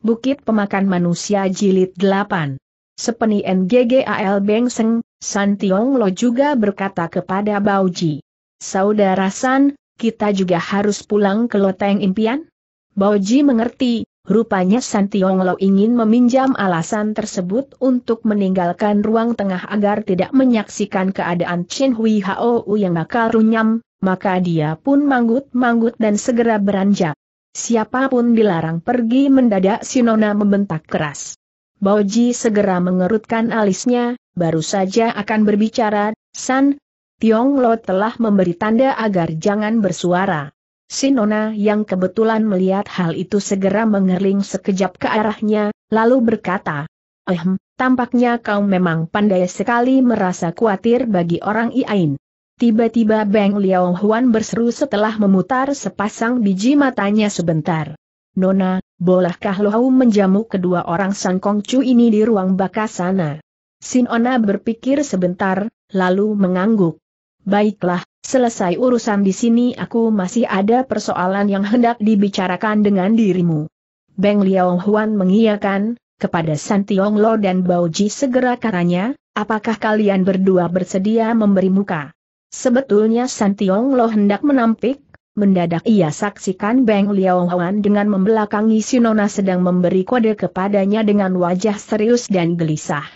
Bukit Pemakan Manusia Jilid 8. Sepeni NGGAL Bengseng, San Tiong Lo juga berkata kepada Bauji. Saudara San, kita juga harus pulang ke loteng impian? Bauji mengerti, rupanya San Tiong Lo ingin meminjam alasan tersebut untuk meninggalkan ruang tengah agar tidak menyaksikan keadaan Chin Hui u yang bakal runyam, maka dia pun manggut-manggut dan segera beranjak. Siapapun dilarang pergi mendadak Sinona membentak keras. Baoji segera mengerutkan alisnya, baru saja akan berbicara, San, Tiong Lo telah memberi tanda agar jangan bersuara. Sinona yang kebetulan melihat hal itu segera mengerling sekejap ke arahnya, lalu berkata, Ehm, tampaknya kau memang pandai sekali merasa khawatir bagi orang Iain. Tiba-tiba Beng Liao Huan berseru setelah memutar sepasang biji matanya sebentar. Nona, bolehkah Lohau menjamu kedua orang Kong Chu ini di ruang sana? Sin Sinona berpikir sebentar, lalu mengangguk. Baiklah, selesai urusan di sini aku masih ada persoalan yang hendak dibicarakan dengan dirimu. Beng Liao Huan mengiyakan, kepada San Tiong Lo dan Bao Ji segera karanya, apakah kalian berdua bersedia memberi muka? Sebetulnya San Tiong Lo hendak menampik, mendadak ia saksikan Beng Liao Huan dengan membelakangi Sinona sedang memberi kode kepadanya dengan wajah serius dan gelisah.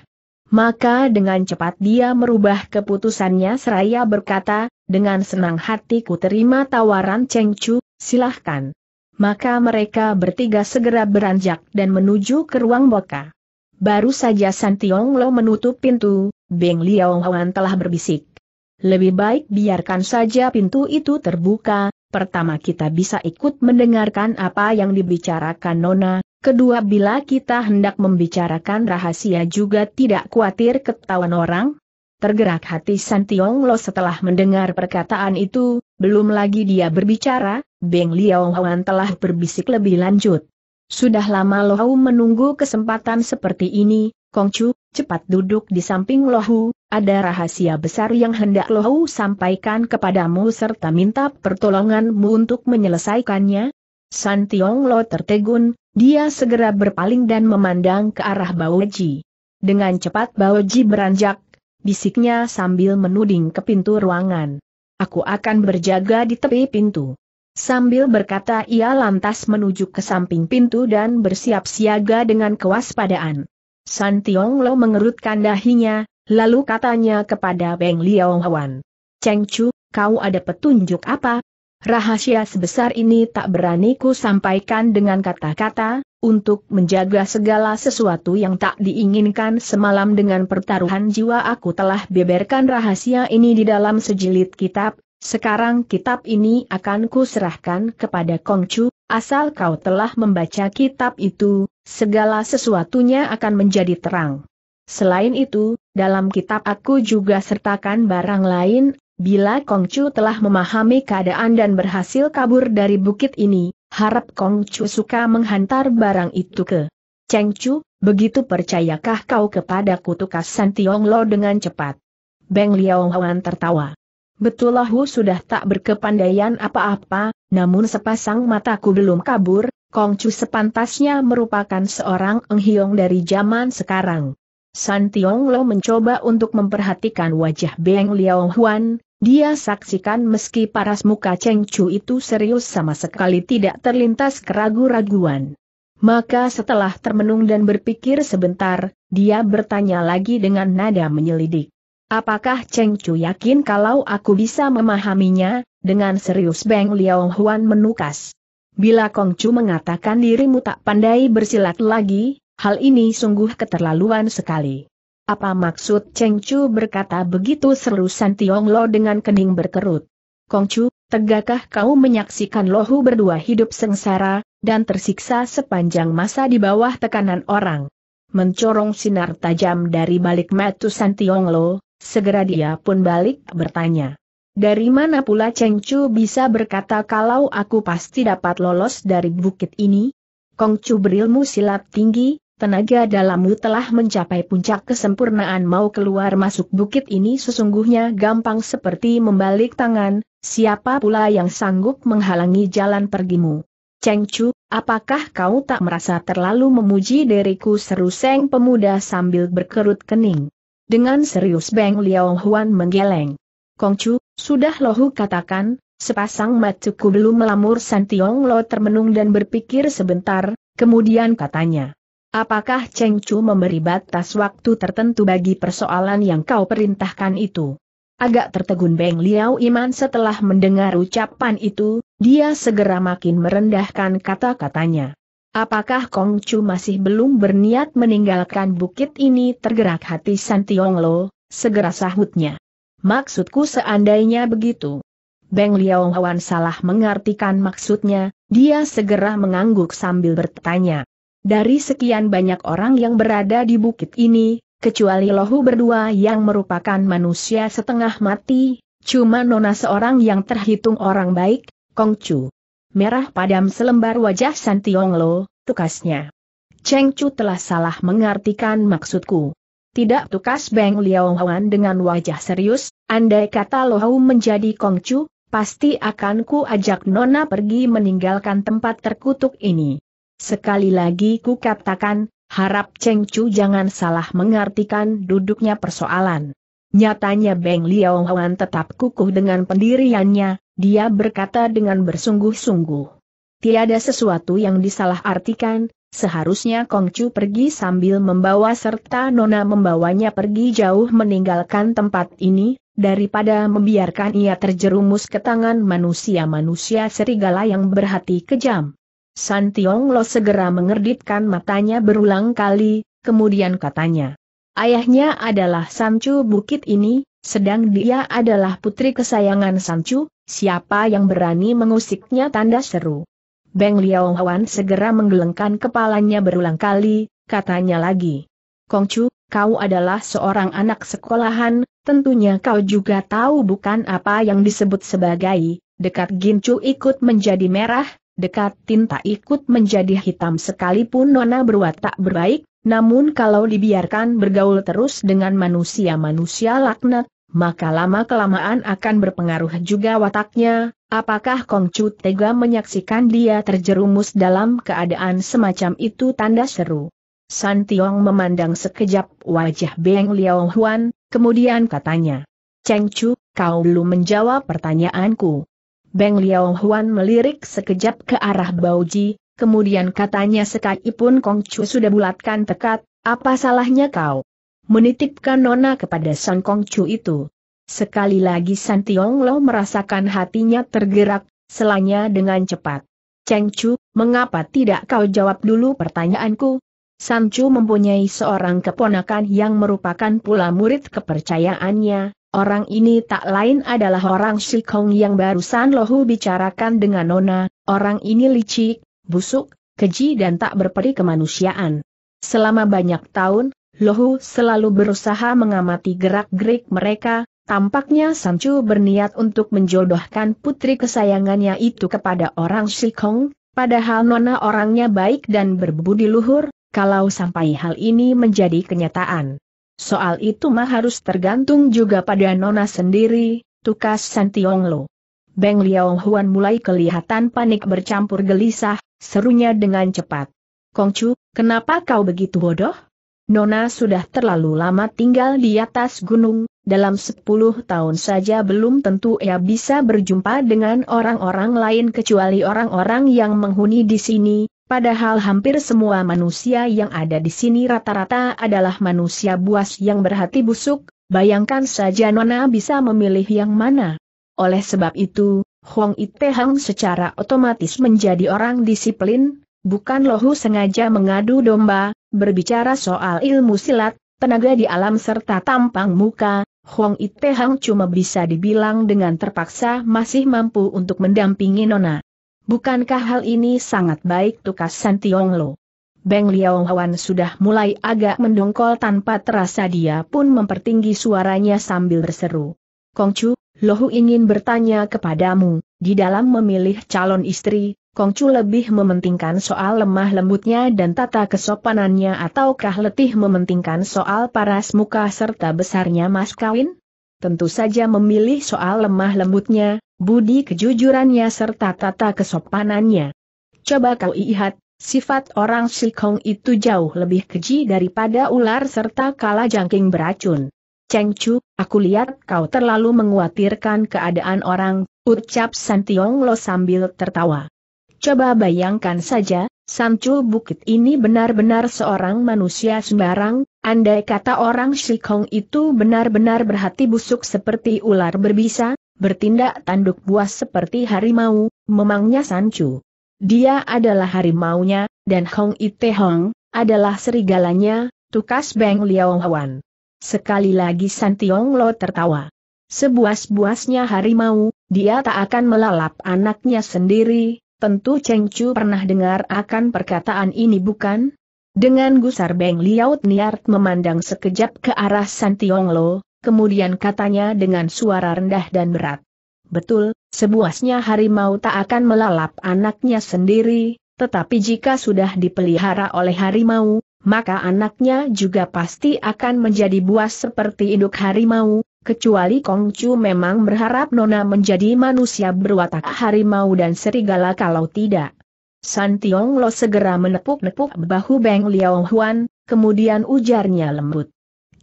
Maka dengan cepat dia merubah keputusannya seraya berkata, dengan senang hati ku terima tawaran Cheng Chu, silahkan. Maka mereka bertiga segera beranjak dan menuju ke ruang boka. Baru saja San Tiong Lo menutup pintu, Beng Liao Huan telah berbisik. Lebih baik biarkan saja pintu itu terbuka, pertama kita bisa ikut mendengarkan apa yang dibicarakan Nona, kedua bila kita hendak membicarakan rahasia juga tidak khawatir ketahuan orang. Tergerak hati Santiong Lo setelah mendengar perkataan itu, belum lagi dia berbicara, Beng Liao Huan telah berbisik lebih lanjut. Sudah lama Lohu menunggu kesempatan seperti ini, Kongcu, cepat duduk di samping Lohu, ada rahasia besar yang hendak Lohu sampaikan kepadamu serta minta pertolonganmu untuk menyelesaikannya? San Tiong Lo tertegun, dia segera berpaling dan memandang ke arah Baoji. Dengan cepat Baoji beranjak, bisiknya sambil menuding ke pintu ruangan. Aku akan berjaga di tepi pintu. Sambil berkata ia lantas menuju ke samping pintu dan bersiap siaga dengan kewaspadaan. San Tiong Lo mengerutkan dahinya, Lalu katanya kepada Beng Liao Hwan. Cheng Chu, kau ada petunjuk apa? Rahasia sebesar ini tak berani ku sampaikan dengan kata-kata, untuk menjaga segala sesuatu yang tak diinginkan semalam dengan pertaruhan jiwa aku telah beberkan rahasia ini di dalam sejilid kitab, sekarang kitab ini akan ku serahkan kepada Kong Chu, asal kau telah membaca kitab itu, segala sesuatunya akan menjadi terang. Selain itu, dalam kitab aku juga sertakan barang lain, bila Kongcu telah memahami keadaan dan berhasil kabur dari bukit ini, harap Kongcu suka menghantar barang itu ke Chengcu, begitu percayakah kau kepada kutukas Santiong Lo dengan cepat? Beng Liao Huan tertawa. Betul Hu sudah tak berkepandaian apa-apa, namun sepasang mataku belum kabur, Kongcu sepantasnya merupakan seorang enghiong dari zaman sekarang. San Tiong Lo mencoba untuk memperhatikan wajah Beng Liao Huan, dia saksikan meski paras muka Cheng Chu itu serius sama sekali tidak terlintas keraguan. raguan Maka setelah termenung dan berpikir sebentar, dia bertanya lagi dengan nada menyelidik. Apakah Cheng Chu yakin kalau aku bisa memahaminya? Dengan serius Beng Liao Huan menukas. Bila Kong Chu mengatakan dirimu tak pandai bersilat lagi, Hal ini sungguh keterlaluan sekali. Apa maksud Cheng Chu berkata begitu seru San Tiong Lo dengan kening berkerut? Kong Chu, tegakkah kau menyaksikan lohu berdua hidup sengsara, dan tersiksa sepanjang masa di bawah tekanan orang? Mencorong sinar tajam dari balik mata San Tiong Lo, segera dia pun balik bertanya. Dari mana pula Cheng Chu bisa berkata kalau aku pasti dapat lolos dari bukit ini? Kong Chu berilmu silat tinggi, Tenaga dalammu telah mencapai puncak kesempurnaan mau keluar masuk bukit ini sesungguhnya gampang seperti membalik tangan, siapa pula yang sanggup menghalangi jalan pergimu. Cheng Chu, apakah kau tak merasa terlalu memuji diriku seru Seng pemuda sambil berkerut kening. Dengan serius Beng Liao Huan menggeleng. Kong Chu, sudah lohu katakan, sepasang matuku belum melamur Santiong Lo termenung dan berpikir sebentar, kemudian katanya. Apakah Cheng Chu memberi batas waktu tertentu bagi persoalan yang kau perintahkan itu? Agak tertegun Beng Liao Iman setelah mendengar ucapan itu, dia segera makin merendahkan kata-katanya. Apakah Kong Chu masih belum berniat meninggalkan bukit ini tergerak hati San Tiong Lo, segera sahutnya. Maksudku seandainya begitu. Beng Liao Hwan salah mengartikan maksudnya, dia segera mengangguk sambil bertanya. Dari sekian banyak orang yang berada di bukit ini, kecuali Lohu berdua yang merupakan manusia setengah mati, cuma Nona seorang yang terhitung orang baik, Kongcu. Merah padam selembar wajah Lo, tukasnya. Cheng Chu telah salah mengartikan maksudku. Tidak tukas Beng Liao Huan dengan wajah serius, andai kata Lohu menjadi Kongcu, pasti akan ku ajak Nona pergi meninggalkan tempat terkutuk ini. Sekali lagi ku katakan, harap Cheng Chu jangan salah mengartikan duduknya persoalan. Nyatanya Beng Liao Huan tetap kukuh dengan pendiriannya, dia berkata dengan bersungguh-sungguh. Tiada sesuatu yang disalahartikan, seharusnya Kong Chu pergi sambil membawa serta Nona membawanya pergi jauh meninggalkan tempat ini, daripada membiarkan ia terjerumus ke tangan manusia-manusia serigala yang berhati kejam. San Tiong Lo segera mengerditkan matanya berulang kali, kemudian katanya. Ayahnya adalah Sancu Bukit ini, sedang dia adalah putri kesayangan Sancu, siapa yang berani mengusiknya tanda seru. Beng Liao Hwan segera menggelengkan kepalanya berulang kali, katanya lagi. Kongcu, kau adalah seorang anak sekolahan, tentunya kau juga tahu bukan apa yang disebut sebagai, dekat Gincu ikut menjadi merah, Dekat tinta ikut menjadi hitam sekalipun Nona berwatak berbaik, namun kalau dibiarkan bergaul terus dengan manusia-manusia laknat, maka lama-kelamaan akan berpengaruh juga wataknya, apakah Kongcu tega menyaksikan dia terjerumus dalam keadaan semacam itu tanda seru. San Tiong memandang sekejap wajah Beng Liao Huan, kemudian katanya, Cheng Chu, kau belum menjawab pertanyaanku. Beng Liao Huan melirik sekejap ke arah Bauji, kemudian katanya pun Kong Chu sudah bulatkan tekad, apa salahnya kau? Menitipkan nona kepada San Kong Chu itu. Sekali lagi San Tiong Lo merasakan hatinya tergerak, selanya dengan cepat. Cheng Chu, mengapa tidak kau jawab dulu pertanyaanku? San Chu mempunyai seorang keponakan yang merupakan pula murid kepercayaannya, Orang ini tak lain adalah orang Shikong yang barusan Lohu bicarakan dengan Nona, orang ini licik, busuk, keji dan tak berperi kemanusiaan. Selama banyak tahun, Lohu selalu berusaha mengamati gerak-gerik mereka, tampaknya Sanchu berniat untuk menjodohkan putri kesayangannya itu kepada orang Shikong, padahal Nona orangnya baik dan berbudi luhur, kalau sampai hal ini menjadi kenyataan. Soal itu mah harus tergantung juga pada Nona sendiri, tukas Santiong Lo. Beng Liao Huan mulai kelihatan panik bercampur gelisah, serunya dengan cepat. Kongcu, kenapa kau begitu bodoh? Nona sudah terlalu lama tinggal di atas gunung, dalam sepuluh tahun saja belum tentu ia bisa berjumpa dengan orang-orang lain kecuali orang-orang yang menghuni di sini, Padahal hampir semua manusia yang ada di sini rata-rata adalah manusia buas yang berhati busuk, bayangkan saja Nona bisa memilih yang mana. Oleh sebab itu, Huang Itehang secara otomatis menjadi orang disiplin, bukan lohu sengaja mengadu domba, berbicara soal ilmu silat, tenaga di alam serta tampang muka, Huang Itehang cuma bisa dibilang dengan terpaksa masih mampu untuk mendampingi Nona. Bukankah hal ini sangat baik tukas Santiong Lo? Beng Liao Hwan sudah mulai agak mendongkol tanpa terasa dia pun mempertinggi suaranya sambil berseru. Kongcu, Lohu ingin bertanya kepadamu, di dalam memilih calon istri, Kongcu lebih mementingkan soal lemah lembutnya dan tata kesopanannya ataukah letih mementingkan soal paras muka serta besarnya mas kawin? Tentu saja memilih soal lemah lembutnya, budi kejujurannya serta tata kesopanannya. Coba kau lihat, sifat orang Sikong itu jauh lebih keji daripada ular serta kala jangking beracun. Cheng Chu, aku lihat kau terlalu menguatirkan keadaan orang, ucap San Tiong Lo sambil tertawa. Coba bayangkan saja, Sancu Bukit ini benar-benar seorang manusia sembarang, andai kata orang Shikong itu benar-benar berhati busuk seperti ular berbisa, bertindak tanduk buas seperti harimau, memangnya Sancu. Dia adalah harimaunya, dan Hong Ite Hong, adalah serigalanya, tukas Beng Liao hwan. Sekali lagi San Tiong Lo tertawa. Sebuas-buasnya harimau, dia tak akan melalap anaknya sendiri, tentu Cheng Chu pernah dengar akan perkataan ini bukan? Dengan gusar Beng Liao Niart memandang sekejap ke arah San Tiong Lo, kemudian katanya dengan suara rendah dan berat. Betul, sebuasnya harimau tak akan melalap anaknya sendiri, tetapi jika sudah dipelihara oleh harimau, maka anaknya juga pasti akan menjadi buas seperti induk harimau, kecuali Kongcu memang berharap Nona menjadi manusia berwatak harimau dan serigala kalau tidak. San Tiong Lo segera menepuk-nepuk bahu Beng Liao Huan, kemudian ujarnya lembut.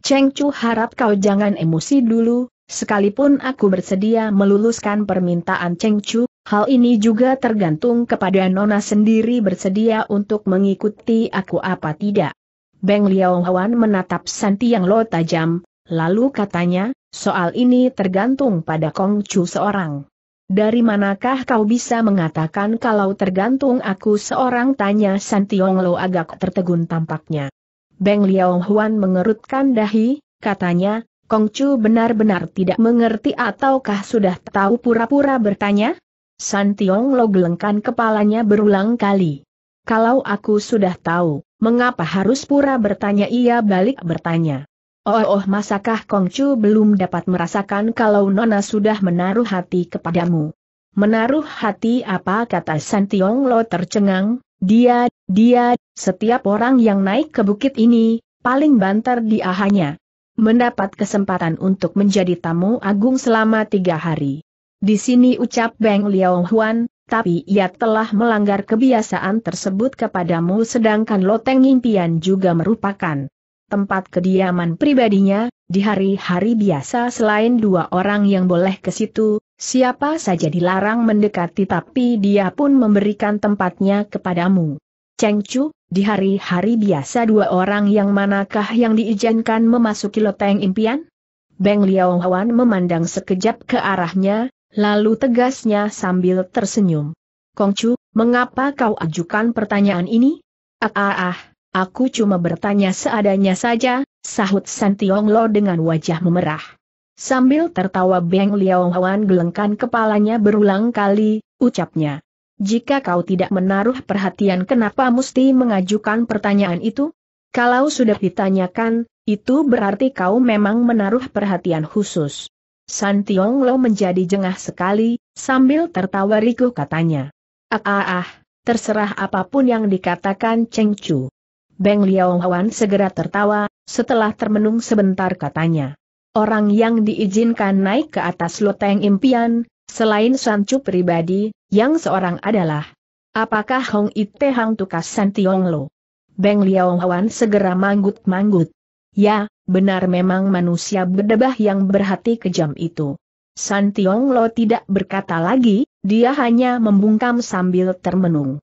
Cheng Chu harap kau jangan emosi dulu, sekalipun aku bersedia meluluskan permintaan Cheng Chu, hal ini juga tergantung kepada Nona sendiri bersedia untuk mengikuti aku apa tidak. Beng Liao Hwan menatap Santi yang Lo tajam, lalu katanya, soal ini tergantung pada Kong Chu seorang. Dari manakah kau bisa mengatakan kalau tergantung aku seorang tanya Santiong Lo agak tertegun tampaknya. Beng Liao Huan mengerutkan dahi, katanya, Kong Chu benar-benar tidak mengerti ataukah sudah tahu pura-pura bertanya? San Tiong Lo gelengkan kepalanya berulang kali. Kalau aku sudah tahu, mengapa harus pura bertanya ia balik bertanya. Oh, oh masakah Kong Chu belum dapat merasakan kalau Nona sudah menaruh hati kepadamu? Menaruh hati apa kata San Tiong Lo tercengang? Dia, dia, setiap orang yang naik ke bukit ini, paling banter di ahanya. mendapat kesempatan untuk menjadi tamu agung selama tiga hari. Di sini ucap Beng Liao Huan, tapi ia telah melanggar kebiasaan tersebut kepadamu sedangkan loteng impian juga merupakan tempat kediaman pribadinya, di hari-hari biasa selain dua orang yang boleh ke situ, Siapa saja dilarang mendekati tapi dia pun memberikan tempatnya kepadamu. Cheng Chu, di hari-hari biasa dua orang yang manakah yang diizinkan memasuki loteng impian? Beng Liao Hwan memandang sekejap ke arahnya, lalu tegasnya sambil tersenyum. Kong Chu, mengapa kau ajukan pertanyaan ini? Ah ah ah, aku cuma bertanya seadanya saja, sahut Santiong Lo dengan wajah memerah. Sambil tertawa Beng Liao gelengkan kepalanya berulang kali, ucapnya. Jika kau tidak menaruh perhatian kenapa mesti mengajukan pertanyaan itu? Kalau sudah ditanyakan, itu berarti kau memang menaruh perhatian khusus. San Tiong Lo menjadi jengah sekali, sambil tertawa Riku katanya. Ah ah ah, terserah apapun yang dikatakan Cheng Chu. Beng Liao segera tertawa, setelah termenung sebentar katanya orang yang diizinkan naik ke atas loteng impian, selain Sancu pribadi, yang seorang adalah. Apakah Hong Ite Hang Tukas San Tiong Lo? Beng Liao Hwan segera manggut-manggut. Ya, benar memang manusia berdebah yang berhati kejam itu. San Lo tidak berkata lagi, dia hanya membungkam sambil termenung.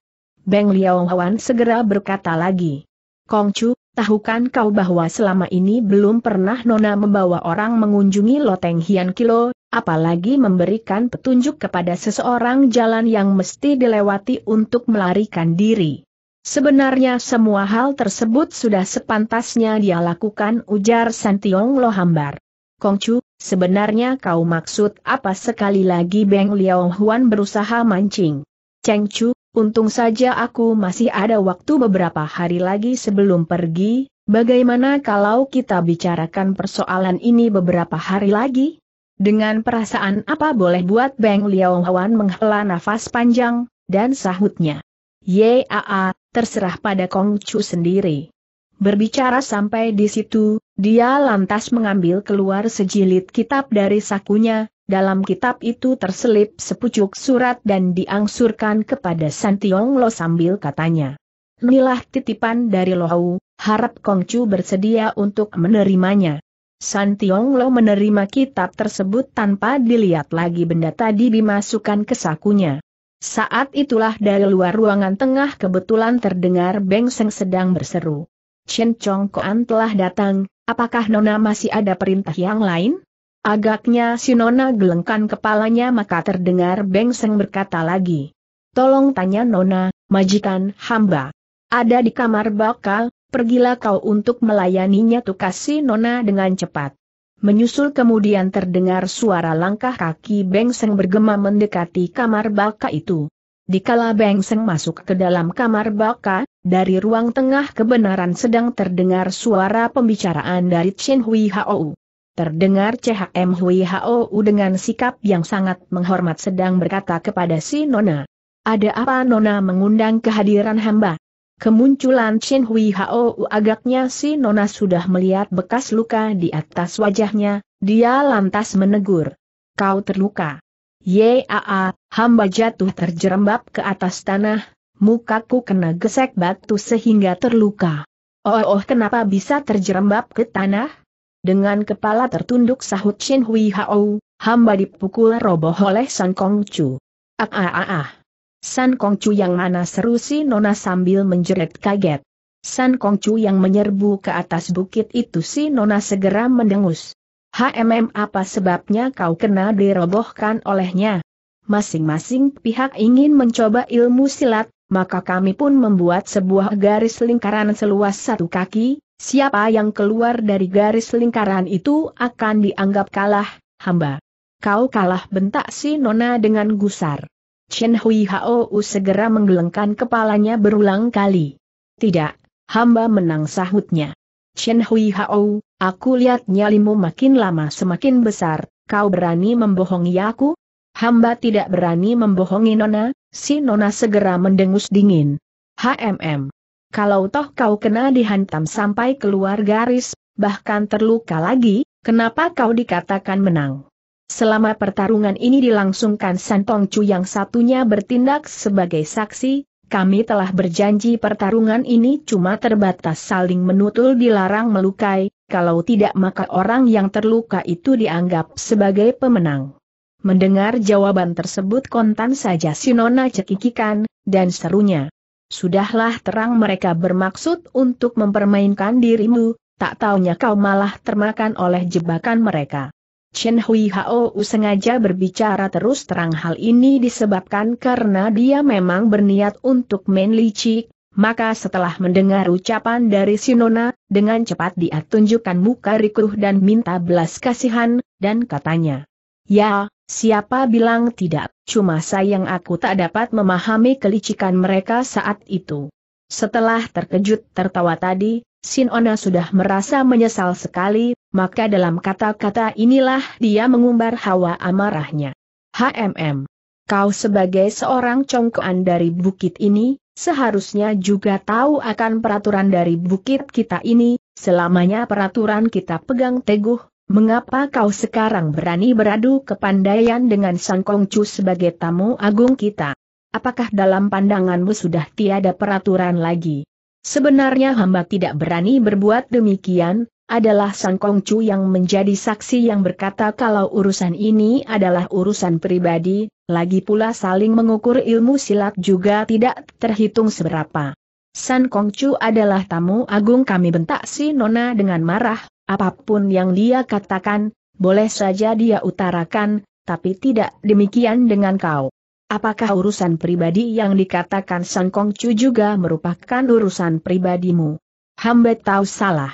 Beng Liao Hwan segera berkata lagi. Kongcu, Tahukan kau bahwa selama ini belum pernah Nona membawa orang mengunjungi Loteng Hian Kilo, apalagi memberikan petunjuk kepada seseorang jalan yang mesti dilewati untuk melarikan diri. Sebenarnya semua hal tersebut sudah sepantasnya dia lakukan ujar Santiong Lohambar. Kongcu, sebenarnya kau maksud apa sekali lagi Beng Liao Huan berusaha mancing. Cengcu, Untung saja aku masih ada waktu beberapa hari lagi sebelum pergi, bagaimana kalau kita bicarakan persoalan ini beberapa hari lagi? Dengan perasaan apa boleh buat Beng Liao Hwan menghela nafas panjang, dan sahutnya. Yaa, terserah pada Kong Chu sendiri. Berbicara sampai di situ, dia lantas mengambil keluar sejilid kitab dari sakunya, dalam kitab itu terselip sepucuk surat dan diangsurkan kepada Santiong Lo sambil katanya. Inilah titipan dari Lohau, harap Kongcu bersedia untuk menerimanya. Santiong Lo menerima kitab tersebut tanpa dilihat lagi benda tadi dimasukkan ke sakunya. Saat itulah dari luar ruangan tengah kebetulan terdengar Beng Seng sedang berseru. Chen Chong Koan telah datang, apakah Nona masih ada perintah yang lain? Agaknya si Nona gelengkan kepalanya maka terdengar Bengseng berkata lagi. Tolong tanya Nona, majikan hamba. Ada di kamar bakal, pergilah kau untuk melayaninya tukasi Nona dengan cepat. Menyusul kemudian terdengar suara langkah kaki Bengseng bergema mendekati kamar baka itu. Dikala Bengseng masuk ke dalam kamar baka, dari ruang tengah kebenaran sedang terdengar suara pembicaraan dari Chen Hui Hao. Terdengar CHM Hui Hou dengan sikap yang sangat menghormat sedang berkata kepada si Nona. Ada apa Nona mengundang kehadiran hamba? Kemunculan Chen Hui Hou agaknya si Nona sudah melihat bekas luka di atas wajahnya, dia lantas menegur. Kau terluka. Yaa, hamba jatuh terjerembab ke atas tanah, mukaku kena gesek batu sehingga terluka. Oh, oh kenapa bisa terjerembab ke tanah? Dengan kepala tertunduk sahut Shin Hui Hao, hamba dipukul roboh oleh San Kong Chu. Ah ah ah ah. San Kong Chu yang mana seru si Nona sambil menjerit kaget. San Kong Chu yang menyerbu ke atas bukit itu si Nona segera mendengus. HMM apa sebabnya kau kena dirobohkan olehnya? Masing-masing pihak ingin mencoba ilmu silat, maka kami pun membuat sebuah garis lingkaran seluas satu kaki, siapa yang keluar dari garis lingkaran itu akan dianggap kalah, hamba. Kau kalah bentak si Nona dengan gusar. Chen Hui Hou segera menggelengkan kepalanya berulang kali. Tidak, hamba menang sahutnya. Chen Hui Hao, aku lihat nyalimu makin lama semakin besar, kau berani membohongi aku? Hamba tidak berani membohongi Nona, Si Nona segera mendengus dingin. HMM. Kalau toh kau kena dihantam sampai keluar garis, bahkan terluka lagi, kenapa kau dikatakan menang? Selama pertarungan ini dilangsungkan Santong Chu yang satunya bertindak sebagai saksi, kami telah berjanji pertarungan ini cuma terbatas saling menutul dilarang melukai, kalau tidak maka orang yang terluka itu dianggap sebagai pemenang. Mendengar jawaban tersebut kontan saja si cekikikan, dan serunya. Sudahlah terang mereka bermaksud untuk mempermainkan dirimu, tak taunya kau malah termakan oleh jebakan mereka. Chen Hui Hao sengaja berbicara terus terang hal ini disebabkan karena dia memang berniat untuk main licik, maka setelah mendengar ucapan dari Sinona, dengan cepat dia tunjukkan muka rikuh dan minta belas kasihan, dan katanya, Ya, Siapa bilang tidak, cuma sayang aku tak dapat memahami kelicikan mereka saat itu. Setelah terkejut tertawa tadi, Sinona sudah merasa menyesal sekali, maka dalam kata-kata inilah dia mengumbar hawa amarahnya. HMM. Kau sebagai seorang congkoan dari bukit ini, seharusnya juga tahu akan peraturan dari bukit kita ini, selamanya peraturan kita pegang teguh, Mengapa kau sekarang berani beradu kepandaian dengan Sang Kongcu sebagai tamu agung kita? Apakah dalam pandanganmu sudah tiada peraturan lagi? Sebenarnya hamba tidak berani berbuat demikian, adalah Sang Kongcu yang menjadi saksi yang berkata kalau urusan ini adalah urusan pribadi, lagi pula saling mengukur ilmu silat juga tidak terhitung seberapa. San Kongcu adalah tamu agung kami bentak si Nona dengan marah, Apapun yang dia katakan, boleh saja dia utarakan, tapi tidak demikian dengan kau. Apakah urusan pribadi yang dikatakan Sang Kong Chu juga merupakan urusan pribadimu? Hamba tahu salah.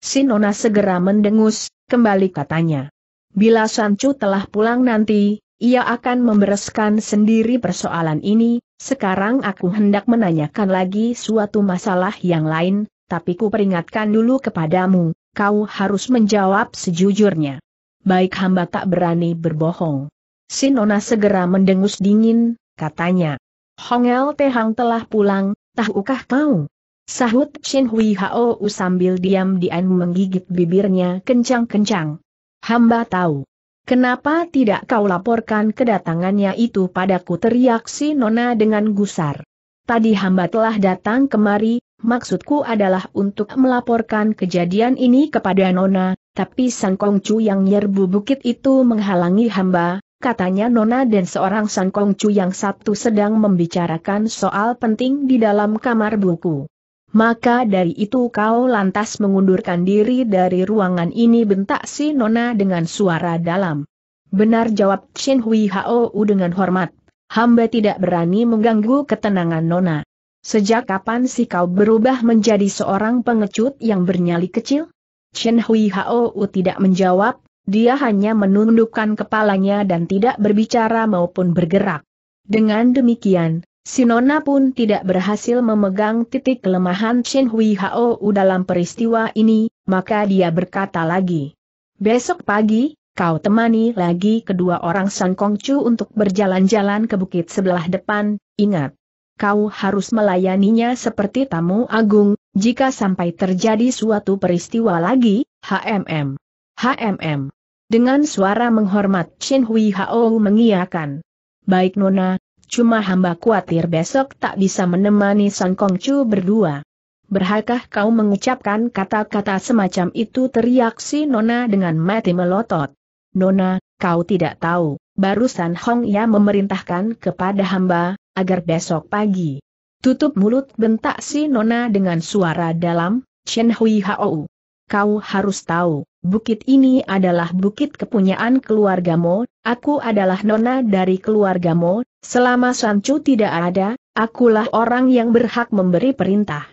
Sinona segera mendengus, kembali katanya. Bila Sancu telah pulang nanti, ia akan membereskan sendiri persoalan ini, sekarang aku hendak menanyakan lagi suatu masalah yang lain, tapi ku peringatkan dulu kepadamu, kau harus menjawab sejujurnya. Baik hamba tak berani berbohong. Sinona segera mendengus dingin, katanya. Hongel El Tehang telah pulang, tahukah kau? Sahut Shin Hui Hao sambil diam-diam menggigit bibirnya kencang-kencang. Hamba tahu. Kenapa tidak kau laporkan kedatangannya itu padaku teriak si Nona dengan gusar. Tadi hamba telah datang kemari, Maksudku adalah untuk melaporkan kejadian ini kepada Nona, tapi Sang Kongcu yang nyerbu bukit itu menghalangi hamba, katanya Nona dan seorang Sang Kongcu yang satu sedang membicarakan soal penting di dalam kamar buku. Maka dari itu kau lantas mengundurkan diri dari ruangan ini bentak si Nona dengan suara dalam. Benar jawab Shen Hui Hao dengan hormat. Hamba tidak berani mengganggu ketenangan Nona. Sejak kapan si kau berubah menjadi seorang pengecut yang bernyali kecil? Chen Hui Hao tidak menjawab, dia hanya menundukkan kepalanya dan tidak berbicara maupun bergerak. Dengan demikian, Sinona pun tidak berhasil memegang titik kelemahan Chen Hui Hao dalam peristiwa ini, maka dia berkata lagi. Besok pagi, kau temani lagi kedua orang San Kongcu untuk berjalan-jalan ke bukit sebelah depan, ingat kau harus melayaninya seperti tamu agung, jika sampai terjadi suatu peristiwa lagi, HMM. HMM. Dengan suara menghormat Shin Hui Hao mengiakan. Baik Nona, cuma hamba khawatir besok tak bisa menemani San Kong Chu berdua. Berhakah kau mengucapkan kata-kata semacam itu teriak si Nona dengan mati melotot. Nona, kau tidak tahu, barusan Hong Ya memerintahkan kepada hamba, agar besok pagi. Tutup mulut bentak si Nona dengan suara dalam, Chen Hui Hao. Kau harus tahu, bukit ini adalah bukit kepunyaan keluargamu, aku adalah Nona dari keluargamu, selama Sancu tidak ada, akulah orang yang berhak memberi perintah.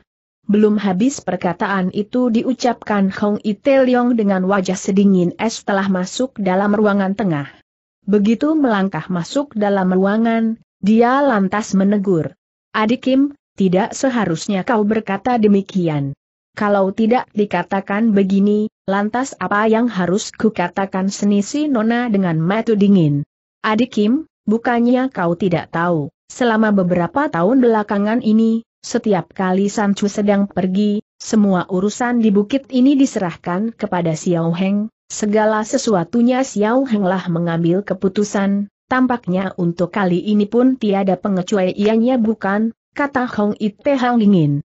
Belum habis perkataan itu diucapkan Hong Ite Leong dengan wajah sedingin es telah masuk dalam ruangan tengah. Begitu melangkah masuk dalam ruangan, dia lantas menegur. Adik Kim, tidak seharusnya kau berkata demikian. Kalau tidak dikatakan begini, lantas apa yang harus kukatakan senisi Nona dengan mata dingin? Adik Kim, bukannya kau tidak tahu, selama beberapa tahun belakangan ini, setiap kali Sancu sedang pergi, semua urusan di bukit ini diserahkan kepada Xiao Heng, segala sesuatunya Xiao Henglah mengambil keputusan, Tampaknya untuk kali ini pun tiada pengecualiannya bukan, kata Hong Ite Hang dingin.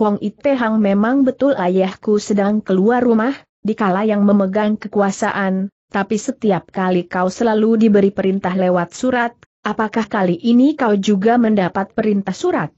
Hong Ite Hang memang betul ayahku sedang keluar rumah, dikala yang memegang kekuasaan, tapi setiap kali kau selalu diberi perintah lewat surat, apakah kali ini kau juga mendapat perintah surat?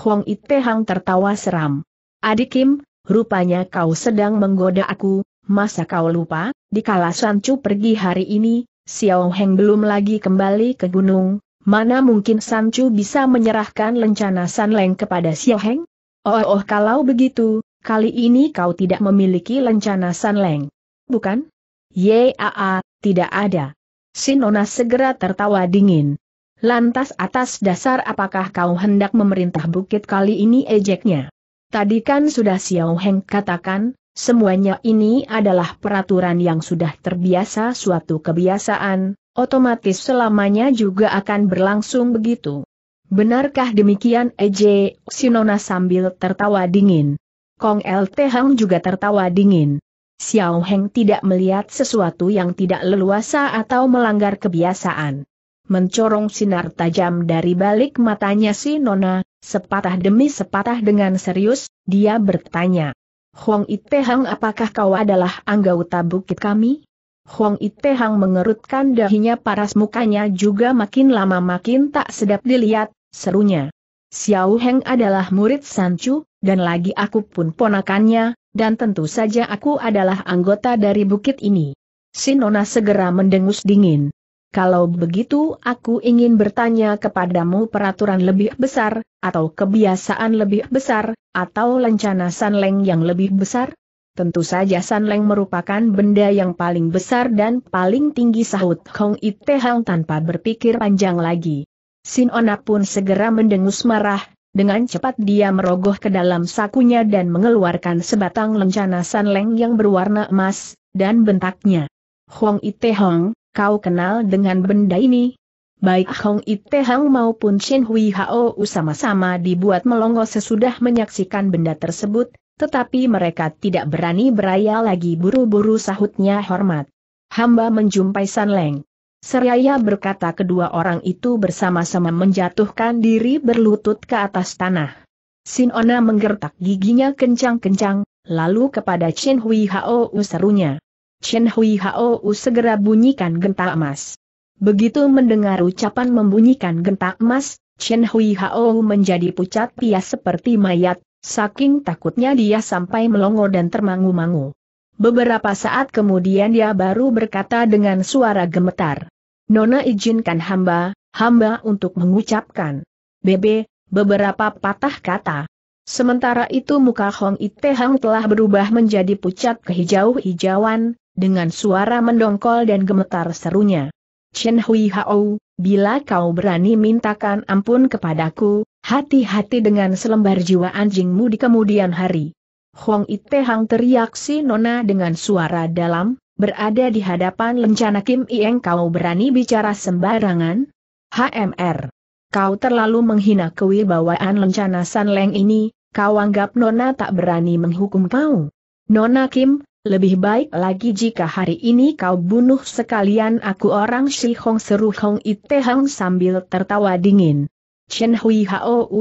Hong Ite Hang tertawa seram. Adik Kim, rupanya kau sedang menggoda aku, masa kau lupa, dikala Sancu pergi hari ini, Xiao Heng belum lagi kembali ke gunung, mana mungkin San Chu bisa menyerahkan lencana San Leng kepada Xiao Heng? Oh, oh kalau begitu, kali ini kau tidak memiliki lencana San Leng. Bukan? Yaa, tidak ada. Sinona segera tertawa dingin. Lantas atas dasar apakah kau hendak memerintah bukit kali ini ejeknya? Tadi kan sudah Xiao Heng katakan, Semuanya ini adalah peraturan yang sudah terbiasa suatu kebiasaan, otomatis selamanya juga akan berlangsung begitu. Benarkah demikian EJ? Sinona sambil tertawa dingin. Kong LT Hang juga tertawa dingin. Xiao Heng tidak melihat sesuatu yang tidak leluasa atau melanggar kebiasaan. Mencorong sinar tajam dari balik matanya si Nona, sepatah demi sepatah dengan serius, dia bertanya. Huang Itehang apakah kau adalah anggota bukit kami? Huang Itehang mengerutkan dahinya paras mukanya juga makin lama makin tak sedap dilihat, serunya. Xiao Heng adalah murid Sanchu, dan lagi aku pun ponakannya, dan tentu saja aku adalah anggota dari bukit ini. Sinona segera mendengus dingin. Kalau begitu aku ingin bertanya kepadamu peraturan lebih besar, atau kebiasaan lebih besar, atau lencana Sanleng yang lebih besar? Tentu saja Sanleng merupakan benda yang paling besar dan paling tinggi sahut Kong Ite Hang tanpa berpikir panjang lagi. Sinona pun segera mendengus marah, dengan cepat dia merogoh ke dalam sakunya dan mengeluarkan sebatang lencana Sanleng yang berwarna emas, dan bentaknya. Hong Ite Hong, kau kenal dengan benda ini? Baik Hong Ite Hang maupun Shen Hui Hao sama-sama dibuat melongo sesudah menyaksikan benda tersebut, tetapi mereka tidak berani beraya lagi buru-buru sahutnya hormat. Hamba menjumpai San Leng. Seraya berkata kedua orang itu bersama-sama menjatuhkan diri berlutut ke atas tanah. Sinona menggertak giginya kencang-kencang, lalu kepada Chen Hui Hao serunya. Chen Hui Hao segera bunyikan genta emas. Begitu mendengar ucapan membunyikan genta emas, Chen Hui Hao menjadi pucat pias seperti mayat, saking takutnya dia sampai melongo dan termangu-mangu. Beberapa saat kemudian dia baru berkata dengan suara gemetar. Nona izinkan hamba, hamba untuk mengucapkan. Bebe, beberapa patah kata. Sementara itu muka Hong Itehang telah berubah menjadi pucat kehijau-hijauan, dengan suara mendongkol dan gemetar serunya. Chen Hui Hao, bila kau berani mintakan ampun kepadaku, hati-hati dengan selembar jiwa anjingmu di kemudian hari. Huang Ite Hang teriak si Nona dengan suara dalam, berada di hadapan lencana Kim Ieng kau berani bicara sembarangan? HMR. Kau terlalu menghina kewibawaan lencana San Leng ini, kau anggap Nona tak berani menghukum kau. Nona Kim, lebih baik lagi jika hari ini kau bunuh sekalian aku orang Shi Hong seru Hong Ite Hong sambil tertawa dingin. Chen Hui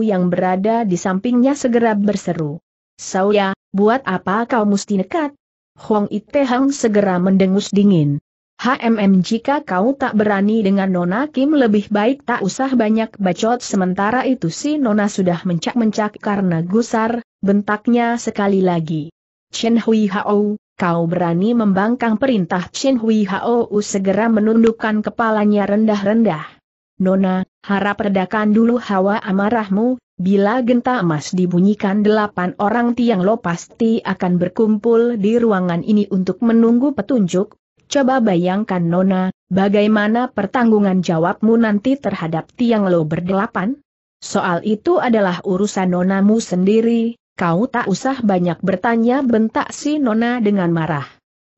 yang berada di sampingnya segera berseru. Sauya, buat apa kau mesti nekat? Hong Ite Hong segera mendengus dingin. HMM jika kau tak berani dengan Nona Kim lebih baik tak usah banyak bacot sementara itu si Nona sudah mencak-mencak karena gusar, bentaknya sekali lagi. Chen Hui Hao, kau berani membangkang perintah Chin Hui U segera menundukkan kepalanya rendah-rendah. Nona, harap redakan dulu hawa amarahmu, bila genta emas dibunyikan delapan orang tiang lo pasti akan berkumpul di ruangan ini untuk menunggu petunjuk, coba bayangkan Nona, bagaimana pertanggungan jawabmu nanti terhadap tiang lo berdelapan? Soal itu adalah urusan nonamu sendiri, Kau tak usah banyak bertanya bentak si Nona dengan marah.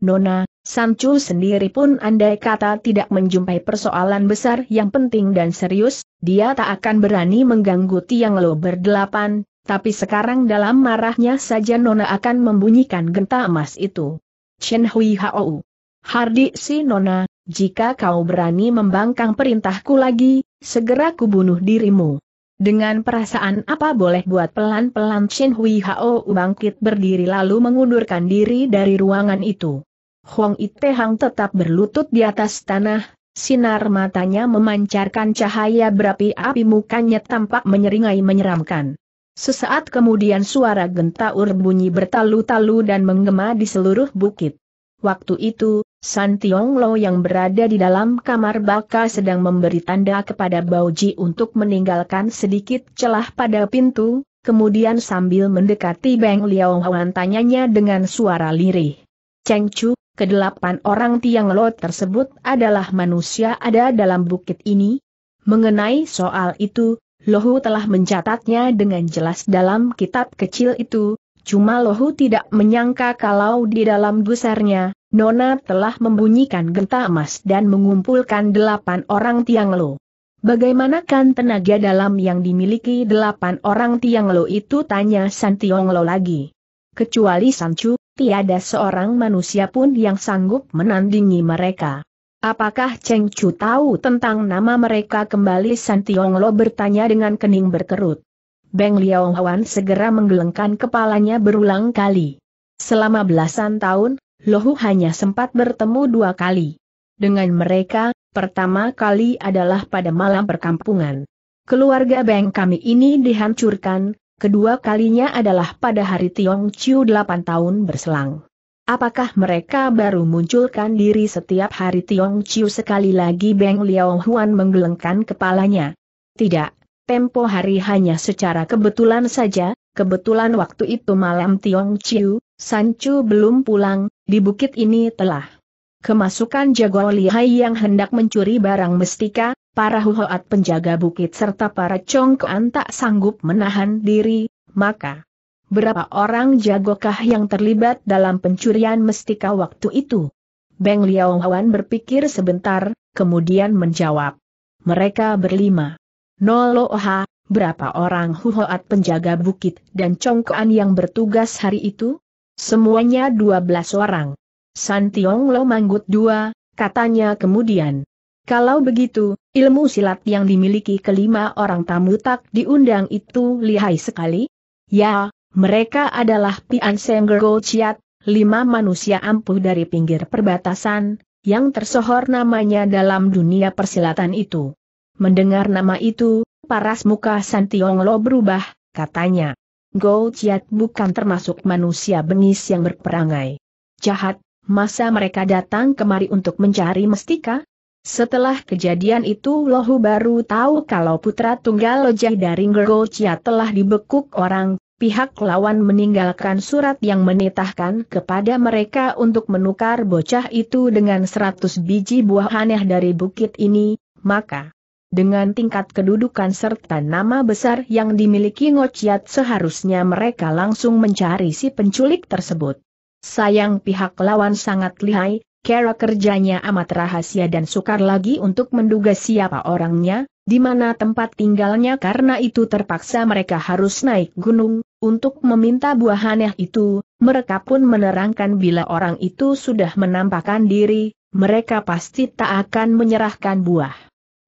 Nona, Sancu sendiri pun andai kata tidak menjumpai persoalan besar yang penting dan serius, dia tak akan berani mengganggu tiang lo berdelapan, tapi sekarang dalam marahnya saja Nona akan membunyikan genta emas itu. Chen Hui Hao. Hardi si Nona, jika kau berani membangkang perintahku lagi, segera kubunuh dirimu. Dengan perasaan apa boleh buat pelan-pelan Chen Hui Hao bangkit berdiri lalu mengundurkan diri dari ruangan itu. Huang Ite Hang tetap berlutut di atas tanah, sinar matanya memancarkan cahaya berapi-api mukanya tampak menyeringai menyeramkan. Sesaat kemudian suara genta bunyi bertalu-talu dan menggema di seluruh bukit. Waktu itu, San Tiong Lo yang berada di dalam kamar baka sedang memberi tanda kepada Ji untuk meninggalkan sedikit celah pada pintu, kemudian sambil mendekati Beng Liao Huan tanyanya dengan suara lirih. Cheng Chu, kedelapan orang Tiang Lo tersebut adalah manusia ada dalam bukit ini? Mengenai soal itu, Lohu telah mencatatnya dengan jelas dalam kitab kecil itu, cuma Lohu tidak menyangka kalau di dalam gusarnya, Nona telah membunyikan genta emas dan mengumpulkan delapan orang tiang lo. Bagaimanakan tenaga dalam yang dimiliki delapan orang tiang lo itu tanya San Tiong Lo lagi. Kecuali Sanchu, tiada seorang manusia pun yang sanggup menandingi mereka. Apakah Cheng Chu tahu tentang nama mereka kembali San Tiong Lo bertanya dengan kening berkerut. Beng Liao Hwan segera menggelengkan kepalanya berulang kali. Selama belasan tahun, Lohu hanya sempat bertemu dua kali. Dengan mereka, pertama kali adalah pada malam perkampungan. Keluarga Beng kami ini dihancurkan, kedua kalinya adalah pada hari Tiong Chiu 8 tahun berselang. Apakah mereka baru munculkan diri setiap hari Tiong Chiu sekali lagi Beng Liao Huan menggelengkan kepalanya? Tidak, tempo hari hanya secara kebetulan saja, kebetulan waktu itu malam Tiong Chiu, Sanchu belum pulang, di bukit ini telah kemasukan jago lihai yang hendak mencuri barang mestika, para huhoat penjaga bukit serta para congkoan tak sanggup menahan diri, maka berapa orang jagokah yang terlibat dalam pencurian mestika waktu itu? Beng Liao Hwan berpikir sebentar, kemudian menjawab. Mereka berlima. Oha, berapa orang huhoat penjaga bukit dan congkoan yang bertugas hari itu? Semuanya dua belas orang. Santiong Lo manggut dua, katanya kemudian. Kalau begitu, ilmu silat yang dimiliki kelima orang tamu tak diundang itu lihai sekali? Ya, mereka adalah Pian Senggergo Chiat, lima manusia ampuh dari pinggir perbatasan, yang tersohor namanya dalam dunia persilatan itu. Mendengar nama itu, paras muka Santiong Lo berubah, katanya. Go Chiat bukan termasuk manusia bengis yang berperangai. Jahat, masa mereka datang kemari untuk mencari mestika? Setelah kejadian itu Lohu baru tahu kalau putra tunggal Lojai dari Go Chiat telah dibekuk orang, pihak lawan meninggalkan surat yang menitahkan kepada mereka untuk menukar bocah itu dengan 100 biji buah aneh dari bukit ini, maka dengan tingkat kedudukan serta nama besar yang dimiliki Ngociat seharusnya mereka langsung mencari si penculik tersebut. Sayang pihak lawan sangat lihai, cara kerjanya amat rahasia dan sukar lagi untuk menduga siapa orangnya, di mana tempat tinggalnya karena itu terpaksa mereka harus naik gunung, untuk meminta buah aneh itu, mereka pun menerangkan bila orang itu sudah menampakkan diri, mereka pasti tak akan menyerahkan buah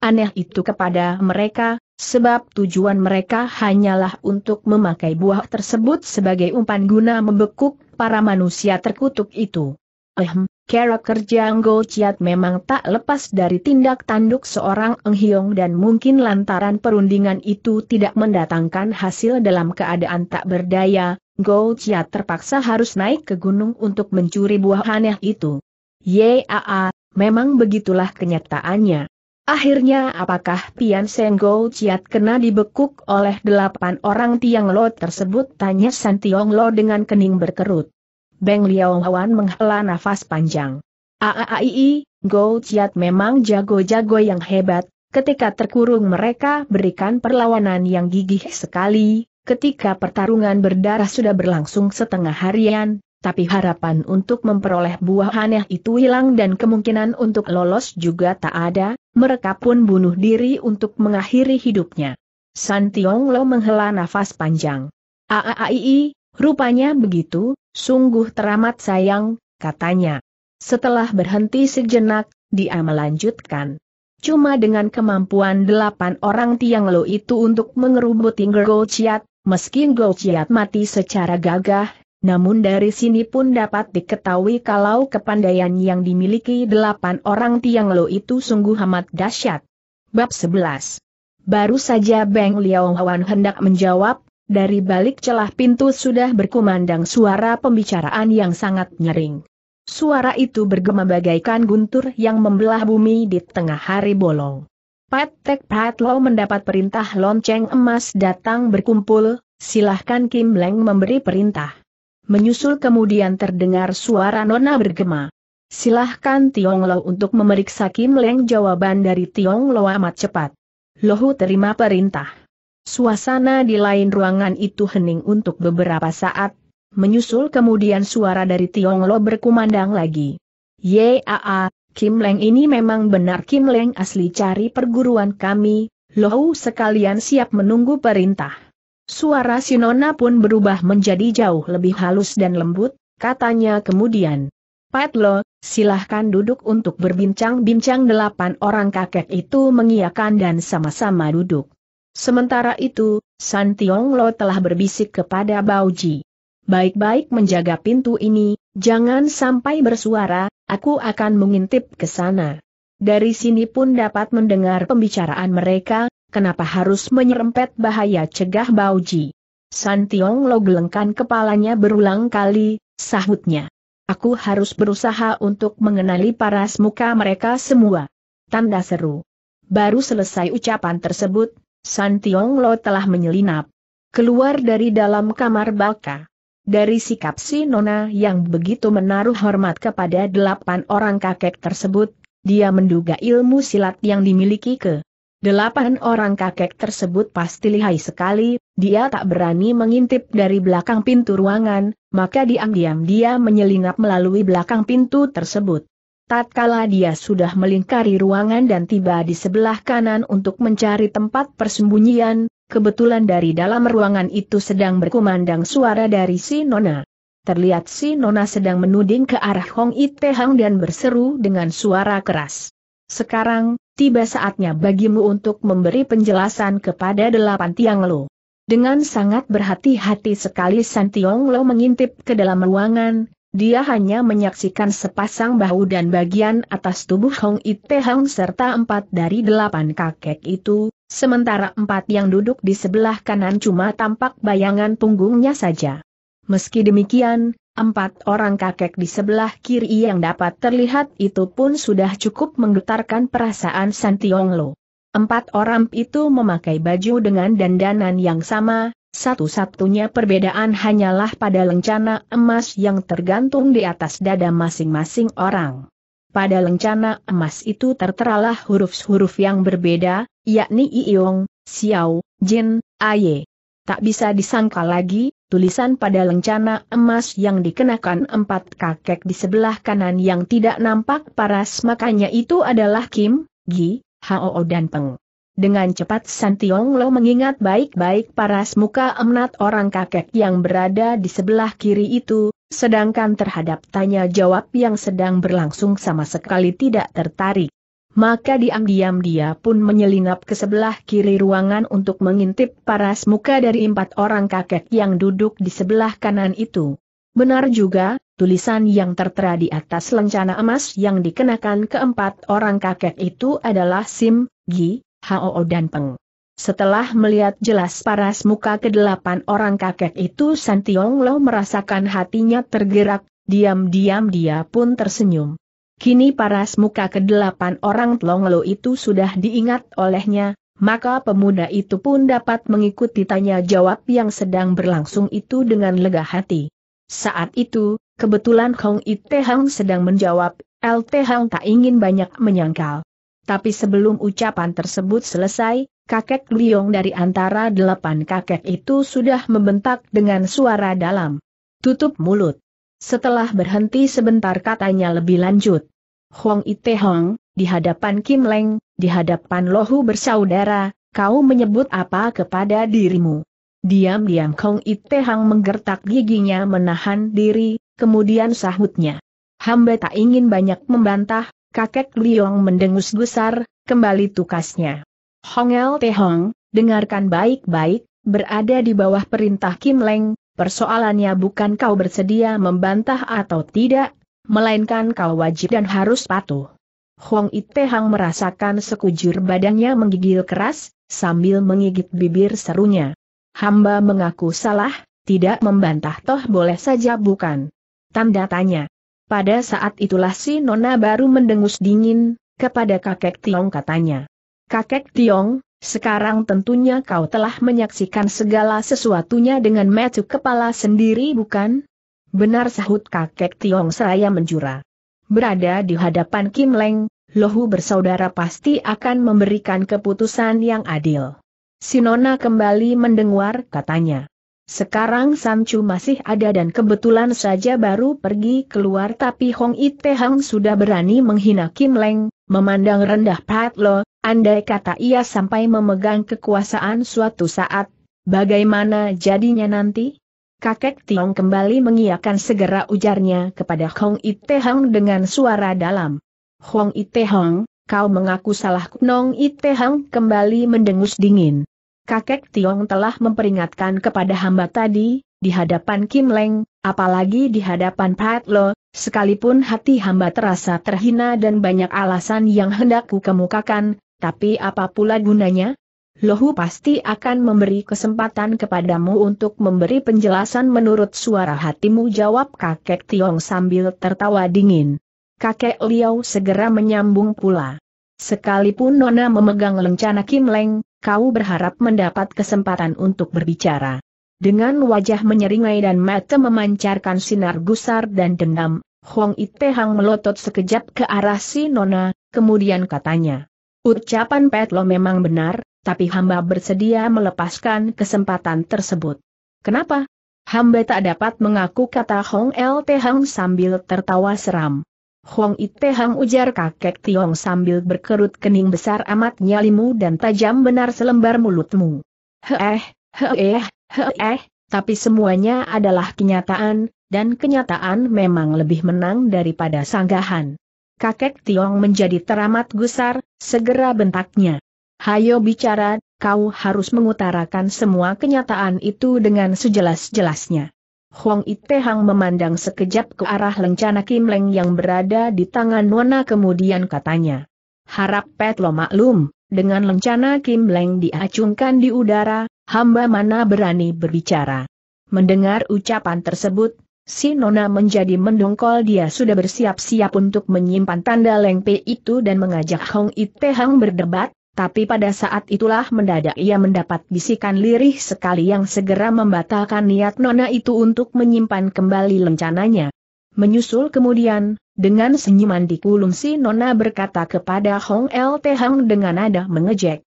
aneh itu kepada mereka, sebab tujuan mereka hanyalah untuk memakai buah tersebut sebagai umpan guna membekuk para manusia terkutuk itu. Ehm, kerja kerja Go Chiat memang tak lepas dari tindak tanduk seorang Eng Hiong dan mungkin lantaran perundingan itu tidak mendatangkan hasil dalam keadaan tak berdaya, Go ciat terpaksa harus naik ke gunung untuk mencuri buah aneh itu. Yaa, memang begitulah kenyataannya. Akhirnya apakah Tian Senggo Chiat kena dibekuk oleh delapan orang Tiang Lo tersebut tanya San Tiong Lo dengan kening berkerut. Beng Liao Hwan menghela nafas panjang. Aaii, Go Chiat memang jago-jago yang hebat, ketika terkurung mereka berikan perlawanan yang gigih sekali, ketika pertarungan berdarah sudah berlangsung setengah harian, tapi harapan untuk memperoleh buah aneh itu hilang dan kemungkinan untuk lolos juga tak ada, mereka pun bunuh diri untuk mengakhiri hidupnya. San Tiong Lo menghela nafas panjang. Aaii, rupanya begitu, sungguh teramat sayang, katanya. Setelah berhenti sejenak, dia melanjutkan. Cuma dengan kemampuan delapan orang Tiang Lo itu untuk mengerubuti Go Chiat, meski Go Chiat mati secara gagah, namun dari sini pun dapat diketahui kalau kepandaian yang dimiliki delapan orang Tiang Lo itu sungguh amat dahsyat. Bab 11 Baru saja Beng Liao Hwan hendak menjawab, dari balik celah pintu sudah berkumandang suara pembicaraan yang sangat nyering. Suara itu bergema bagaikan guntur yang membelah bumi di tengah hari bolong. Patek Patlo mendapat perintah lonceng emas datang berkumpul, silahkan Kim Leng memberi perintah. Menyusul kemudian terdengar suara Nona bergema. Silahkan Tiong Lo untuk memeriksa Kim Leng jawaban dari Tiong Lo amat cepat. Lohu terima perintah. Suasana di lain ruangan itu hening untuk beberapa saat, menyusul kemudian suara dari Tiong Lo berkumandang lagi. Yaa, Kim Leng ini memang benar Kim Leng asli cari perguruan kami, Lohu sekalian siap menunggu perintah. Suara Sinona pun berubah menjadi jauh lebih halus dan lembut, katanya kemudian. Patlo, silahkan duduk untuk berbincang-bincang delapan orang kakek itu mengiakan dan sama-sama duduk. Sementara itu, San Tiong telah berbisik kepada Bauji. Baik-baik menjaga pintu ini, jangan sampai bersuara, aku akan mengintip ke sana. Dari sini pun dapat mendengar pembicaraan mereka, kenapa harus menyerempet bahaya cegah Bauji? San Lo gelengkan kepalanya berulang kali, sahutnya. Aku harus berusaha untuk mengenali paras muka mereka semua. Tanda seru. Baru selesai ucapan tersebut, San Lo telah menyelinap. Keluar dari dalam kamar baka. Dari sikap si Nona yang begitu menaruh hormat kepada delapan orang kakek tersebut, dia menduga ilmu silat yang dimiliki ke Delapan orang kakek tersebut pasti lihai sekali, dia tak berani mengintip dari belakang pintu ruangan, maka diam-diam dia menyelinap melalui belakang pintu tersebut. Tatkala dia sudah melingkari ruangan dan tiba di sebelah kanan untuk mencari tempat persembunyian, kebetulan dari dalam ruangan itu sedang berkumandang suara dari si Nona. Terlihat si Nona sedang menuding ke arah Hong Itehang dan berseru dengan suara keras. Sekarang, tiba saatnya bagimu untuk memberi penjelasan kepada delapan tiang lo. Dengan sangat berhati-hati sekali San Tiong Lo mengintip ke dalam ruangan, dia hanya menyaksikan sepasang bahu dan bagian atas tubuh Hong Ite Hong serta empat dari delapan kakek itu, sementara empat yang duduk di sebelah kanan cuma tampak bayangan punggungnya saja. Meski demikian, Empat orang kakek di sebelah kiri yang dapat terlihat itu pun sudah cukup menggetarkan perasaan Santiong Lo. Empat orang itu memakai baju dengan dandanan yang sama, satu-satunya perbedaan hanyalah pada lencana emas yang tergantung di atas dada masing-masing orang. Pada lencana emas itu terteralah huruf-huruf yang berbeda, yakni Iyong, Xiao, Jin, Aye. Tak bisa disangka lagi, tulisan pada lencana emas yang dikenakan empat kakek di sebelah kanan yang tidak nampak paras makanya itu adalah Kim, Gi, Hao dan Peng. Dengan cepat San Tiong Lo mengingat baik-baik paras muka emnat orang kakek yang berada di sebelah kiri itu, sedangkan terhadap tanya jawab yang sedang berlangsung sama sekali tidak tertarik maka diam-diam dia pun menyelinap ke sebelah kiri ruangan untuk mengintip paras muka dari empat orang kakek yang duduk di sebelah kanan itu. Benar juga, tulisan yang tertera di atas lencana emas yang dikenakan keempat orang kakek itu adalah Sim, Gi, Hao dan Peng. Setelah melihat jelas paras muka kedelapan orang kakek itu Santiong Lo merasakan hatinya tergerak, diam-diam dia pun tersenyum. Kini paras muka kedelapan orang Tlonglo itu sudah diingat olehnya, maka pemuda itu pun dapat mengikuti tanya jawab yang sedang berlangsung itu dengan lega hati. Saat itu, kebetulan Hong Ite Hang sedang menjawab, LT Hang tak ingin banyak menyangkal. Tapi sebelum ucapan tersebut selesai, kakek Liong dari antara delapan kakek itu sudah membentak dengan suara dalam. Tutup mulut. Setelah berhenti sebentar katanya lebih lanjut. Huang Ite Hong, di hadapan Kim Leng, di hadapan Lohu bersaudara, kau menyebut apa kepada dirimu? Diam-diam Kong Ite Hong menggertak giginya menahan diri, kemudian sahutnya. Hamba tak ingin banyak membantah, kakek Liong mendengus gusar, kembali tukasnya. Hong El Te Hong, dengarkan baik-baik, berada di bawah perintah Kim Leng, Persoalannya bukan kau bersedia membantah atau tidak, melainkan kau wajib dan harus patuh. Hong Itehang merasakan sekujur badannya menggigil keras, sambil menggigit bibir serunya. Hamba mengaku salah, tidak membantah toh boleh saja bukan. Tanda tanya. Pada saat itulah si Nona baru mendengus dingin, kepada kakek Tiong katanya. Kakek Tiong, sekarang tentunya kau telah menyaksikan segala sesuatunya dengan metu kepala sendiri bukan? Benar sahut kakek Tiong seraya menjura. Berada di hadapan Kim Leng, Lohu bersaudara pasti akan memberikan keputusan yang adil. Sinona kembali mendengar katanya. Sekarang Samcu masih ada dan kebetulan saja baru pergi keluar tapi Hong Itehang sudah berani menghina Kim Leng, Memandang rendah Patlo, andai kata ia sampai memegang kekuasaan suatu saat, bagaimana jadinya nanti? Kakek Tiong kembali mengiakan segera ujarnya kepada Hong Ite Hong dengan suara dalam. Hong Ite Hong, kau mengaku salah Nong Ite Hong kembali mendengus dingin. Kakek Tiong telah memperingatkan kepada hamba tadi, di hadapan Kim Leng, apalagi di hadapan Lo, sekalipun hati hamba terasa terhina dan banyak alasan yang hendak ku kemukakan, tapi apa pula gunanya? Lohu pasti akan memberi kesempatan kepadamu untuk memberi penjelasan menurut suara hatimu jawab kakek Tiong sambil tertawa dingin. Kakek Liao segera menyambung pula. Sekalipun Nona memegang lencana Kim Leng, kau berharap mendapat kesempatan untuk berbicara. Dengan wajah menyeringai dan mata memancarkan sinar gusar dan dendam, Hong Itehang melotot sekejap ke arah si Nona, kemudian katanya. Ucapan Petlo memang benar, tapi hamba bersedia melepaskan kesempatan tersebut. Kenapa? Hamba tak dapat mengaku kata Hong El Tehang sambil tertawa seram. Hong Itehang ujar kakek Tiong sambil berkerut kening besar amat nyalimu dan tajam benar selembar mulutmu. Heeh, heeh, Eh, tapi semuanya adalah kenyataan, dan kenyataan memang lebih menang daripada sanggahan. Kakek Tiong menjadi teramat gusar, segera bentaknya. Hayo bicara, kau harus mengutarakan semua kenyataan itu dengan sejelas-jelasnya. Huang Itehang memandang sekejap ke arah lencana Kim Leng yang berada di tangan Nona kemudian katanya. Harap Pet lo maklum, dengan lencana Kim Leng diacungkan di udara, hamba mana berani berbicara. Mendengar ucapan tersebut, si Nona menjadi mendongkol dia sudah bersiap-siap untuk menyimpan tanda lengpe itu dan mengajak Hong Ite Hang berdebat, tapi pada saat itulah mendadak ia mendapat bisikan lirih sekali yang segera membatalkan niat Nona itu untuk menyimpan kembali lencananya. Menyusul kemudian, dengan senyuman di kulum si Nona berkata kepada Hong Lte Hang dengan nada mengejek.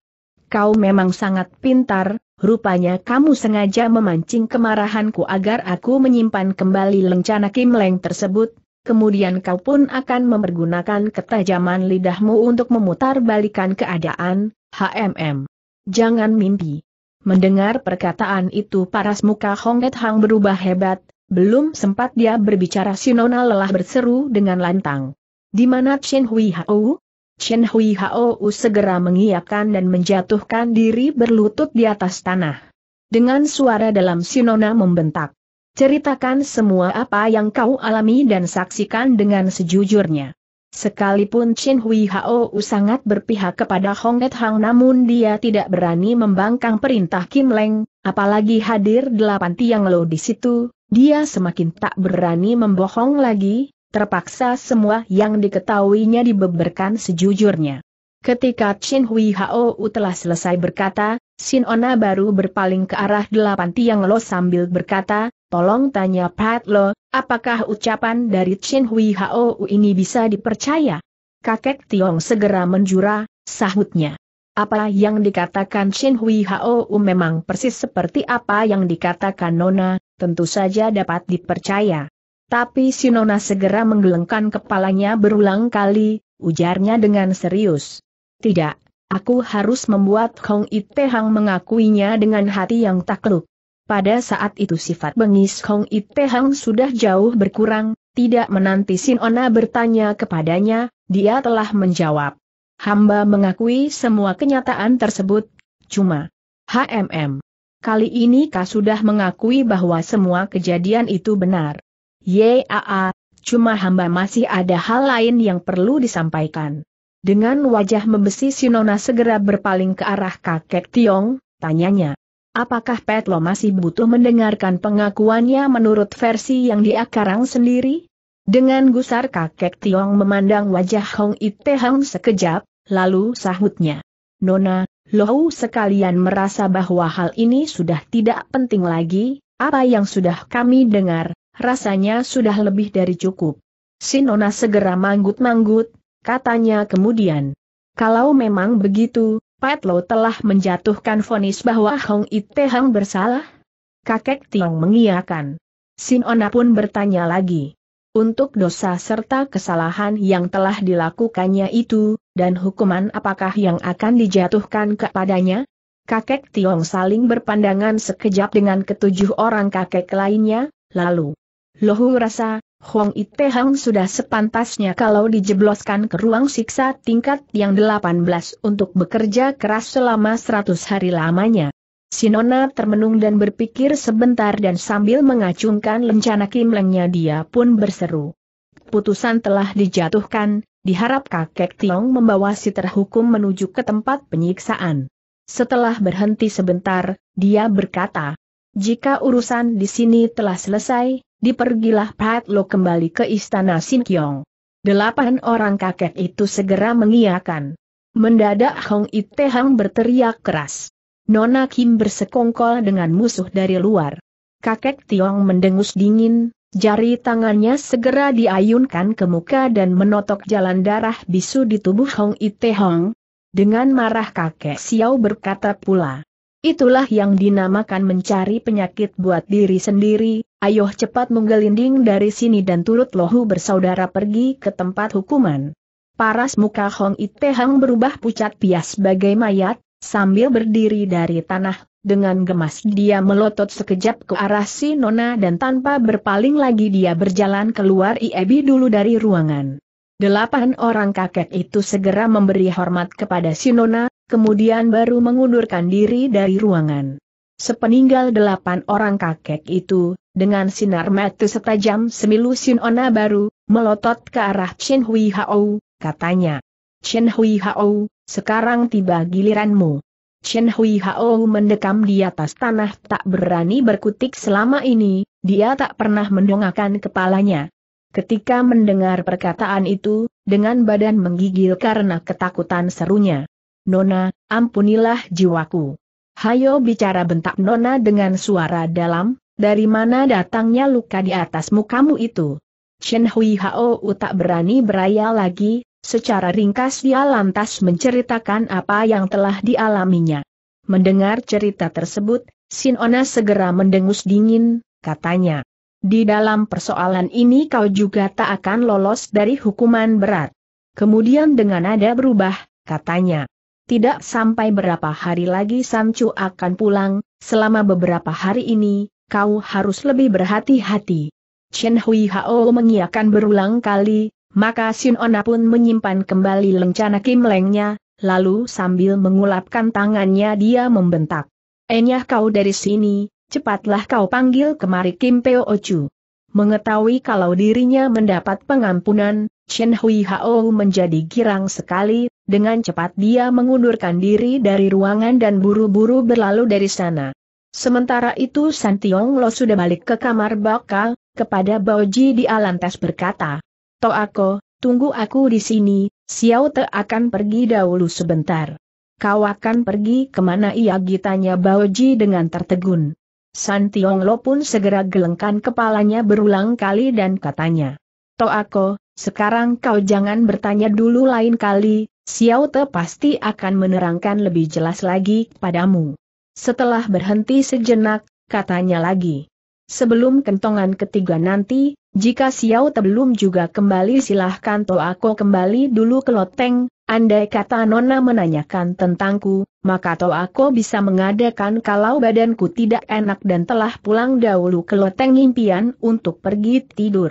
Kau memang sangat pintar, rupanya kamu sengaja memancing kemarahanku agar aku menyimpan kembali lencana Leng tersebut, kemudian kau pun akan mempergunakan ketajaman lidahmu untuk memutar balikan keadaan, HMM. Jangan mimpi. Mendengar perkataan itu paras muka Hong Et Hang berubah hebat, belum sempat dia berbicara Sinona lelah berseru dengan lantang. Di mana Chen Hui Hao? Chen Hui Hao segera mengiyakan dan menjatuhkan diri berlutut di atas tanah. Dengan suara dalam Sinona membentak. Ceritakan semua apa yang kau alami dan saksikan dengan sejujurnya. Sekalipun Chen Hui Hao sangat berpihak kepada Hong Et Hang namun dia tidak berani membangkang perintah Kim Leng, apalagi hadir delapan tiang lo di situ, dia semakin tak berani membohong lagi, terpaksa semua yang diketahuinya dibeberkan sejujurnya. Ketika Chin Hui Hou telah selesai berkata, Sin Ona baru berpaling ke arah delapan tiang lo sambil berkata, tolong tanya Pat Lo, apakah ucapan dari Chin Hui Hou ini bisa dipercaya? Kakek Tiong segera menjura, sahutnya. Apa yang dikatakan Chin Hui Hou memang persis seperti apa yang dikatakan Nona, tentu saja dapat dipercaya. Tapi Sinona segera menggelengkan kepalanya berulang kali, ujarnya dengan serius. Tidak, aku harus membuat Hong Hang mengakuinya dengan hati yang takluk. Pada saat itu sifat bengis Hong Hang sudah jauh berkurang, tidak menanti Sinona bertanya kepadanya, dia telah menjawab. Hamba mengakui semua kenyataan tersebut, cuma HMM. Kali ini kau sudah mengakui bahwa semua kejadian itu benar. Yaa, cuma hamba masih ada hal lain yang perlu disampaikan. Dengan wajah membesi Sinona segera berpaling ke arah kakek Tiong, tanyanya. Apakah Petlo masih butuh mendengarkan pengakuannya menurut versi yang dia karang sendiri? Dengan gusar kakek Tiong memandang wajah Hong Ite Hang sekejap, lalu sahutnya. Nona, loh sekalian merasa bahwa hal ini sudah tidak penting lagi, apa yang sudah kami dengar, rasanya sudah lebih dari cukup. Sinona segera manggut-manggut, katanya kemudian. Kalau memang begitu, Petlo telah menjatuhkan vonis bahwa Hong Ite Hang bersalah? Kakek Tiong mengiakan. Sinona pun bertanya lagi. Untuk dosa serta kesalahan yang telah dilakukannya itu, dan hukuman apakah yang akan dijatuhkan kepadanya? Kakek Tiong saling berpandangan sekejap dengan ketujuh orang kakek lainnya, lalu Lohu rasa, Huang Itehang sudah sepantasnya kalau dijebloskan ke ruang siksa tingkat yang 18 untuk bekerja keras selama 100 hari lamanya. Sinona termenung dan berpikir sebentar dan sambil mengacungkan lencana kimlengnya dia pun berseru. Putusan telah dijatuhkan, diharap kakek Tiong membawa si terhukum menuju ke tempat penyiksaan. Setelah berhenti sebentar, dia berkata, jika urusan di sini telah selesai, Dipergilah Pat Lo kembali ke istana Sin Kiong. Delapan orang kakek itu segera mengiakan. Mendadak Hong Ite Hang berteriak keras. Nona Kim bersekongkol dengan musuh dari luar. Kakek Tiong mendengus dingin, jari tangannya segera diayunkan ke muka dan menotok jalan darah bisu di tubuh Hong Ite Hong. Dengan marah kakek Xiao berkata pula, Itulah yang dinamakan mencari penyakit buat diri sendiri, ayo cepat menggelinding dari sini dan turut lohu bersaudara pergi ke tempat hukuman. Paras muka Hong Itehang berubah pucat pias sebagai mayat, sambil berdiri dari tanah, dengan gemas dia melotot sekejap ke arah si Nona dan tanpa berpaling lagi dia berjalan keluar Iebi e dulu dari ruangan. Delapan orang kakek itu segera memberi hormat kepada Si Nona kemudian baru mengundurkan diri dari ruangan. Sepeninggal delapan orang kakek itu, dengan sinar mata setajam semilu ona baru, melotot ke arah Chen Hui Hao, katanya. Chen Hui Hao, sekarang tiba giliranmu. Chen Hui Hao mendekam di atas tanah tak berani berkutik selama ini, dia tak pernah mendongakkan kepalanya. Ketika mendengar perkataan itu, dengan badan menggigil karena ketakutan serunya. Nona, ampunilah jiwaku. Hayo bicara bentak Nona dengan suara dalam, dari mana datangnya luka di atas mukamu itu? Chen Hui Hao tak berani beraya lagi, secara ringkas dia lantas menceritakan apa yang telah dialaminya. Mendengar cerita tersebut, Ona segera mendengus dingin, katanya. Di dalam persoalan ini kau juga tak akan lolos dari hukuman berat. Kemudian dengan nada berubah, katanya. Tidak sampai berapa hari lagi Samcu akan pulang, selama beberapa hari ini, kau harus lebih berhati-hati. Chen Hui Hao mengiakan berulang kali, maka Xin Ona pun menyimpan kembali lencana Kim Lengnya, lalu sambil mengulapkan tangannya dia membentak. Enyah eh kau dari sini, cepatlah kau panggil kemari Kim Peo Ochu. Mengetahui kalau dirinya mendapat pengampunan, Chen Hui Hao menjadi girang sekali, dengan cepat dia mengundurkan diri dari ruangan dan buru-buru berlalu dari sana. Sementara itu San Lo sudah balik ke kamar bakal, kepada Baoji di Alantes berkata, Toako, tunggu aku di sini, Xiao Te akan pergi dahulu sebentar. Kau akan pergi kemana ia gitanya Baoji dengan tertegun. San Lo pun segera gelengkan kepalanya berulang kali dan katanya, Toako, sekarang kau jangan bertanya dulu lain kali, Xiao Te pasti akan menerangkan lebih jelas lagi padamu. Setelah berhenti sejenak, katanya lagi. Sebelum kentongan ketiga nanti, jika Xiao Te belum juga kembali silahkan aku kembali dulu ke Loteng, andai kata Nona menanyakan tentangku, maka aku bisa mengadakan kalau badanku tidak enak dan telah pulang dahulu ke Loteng impian untuk pergi tidur.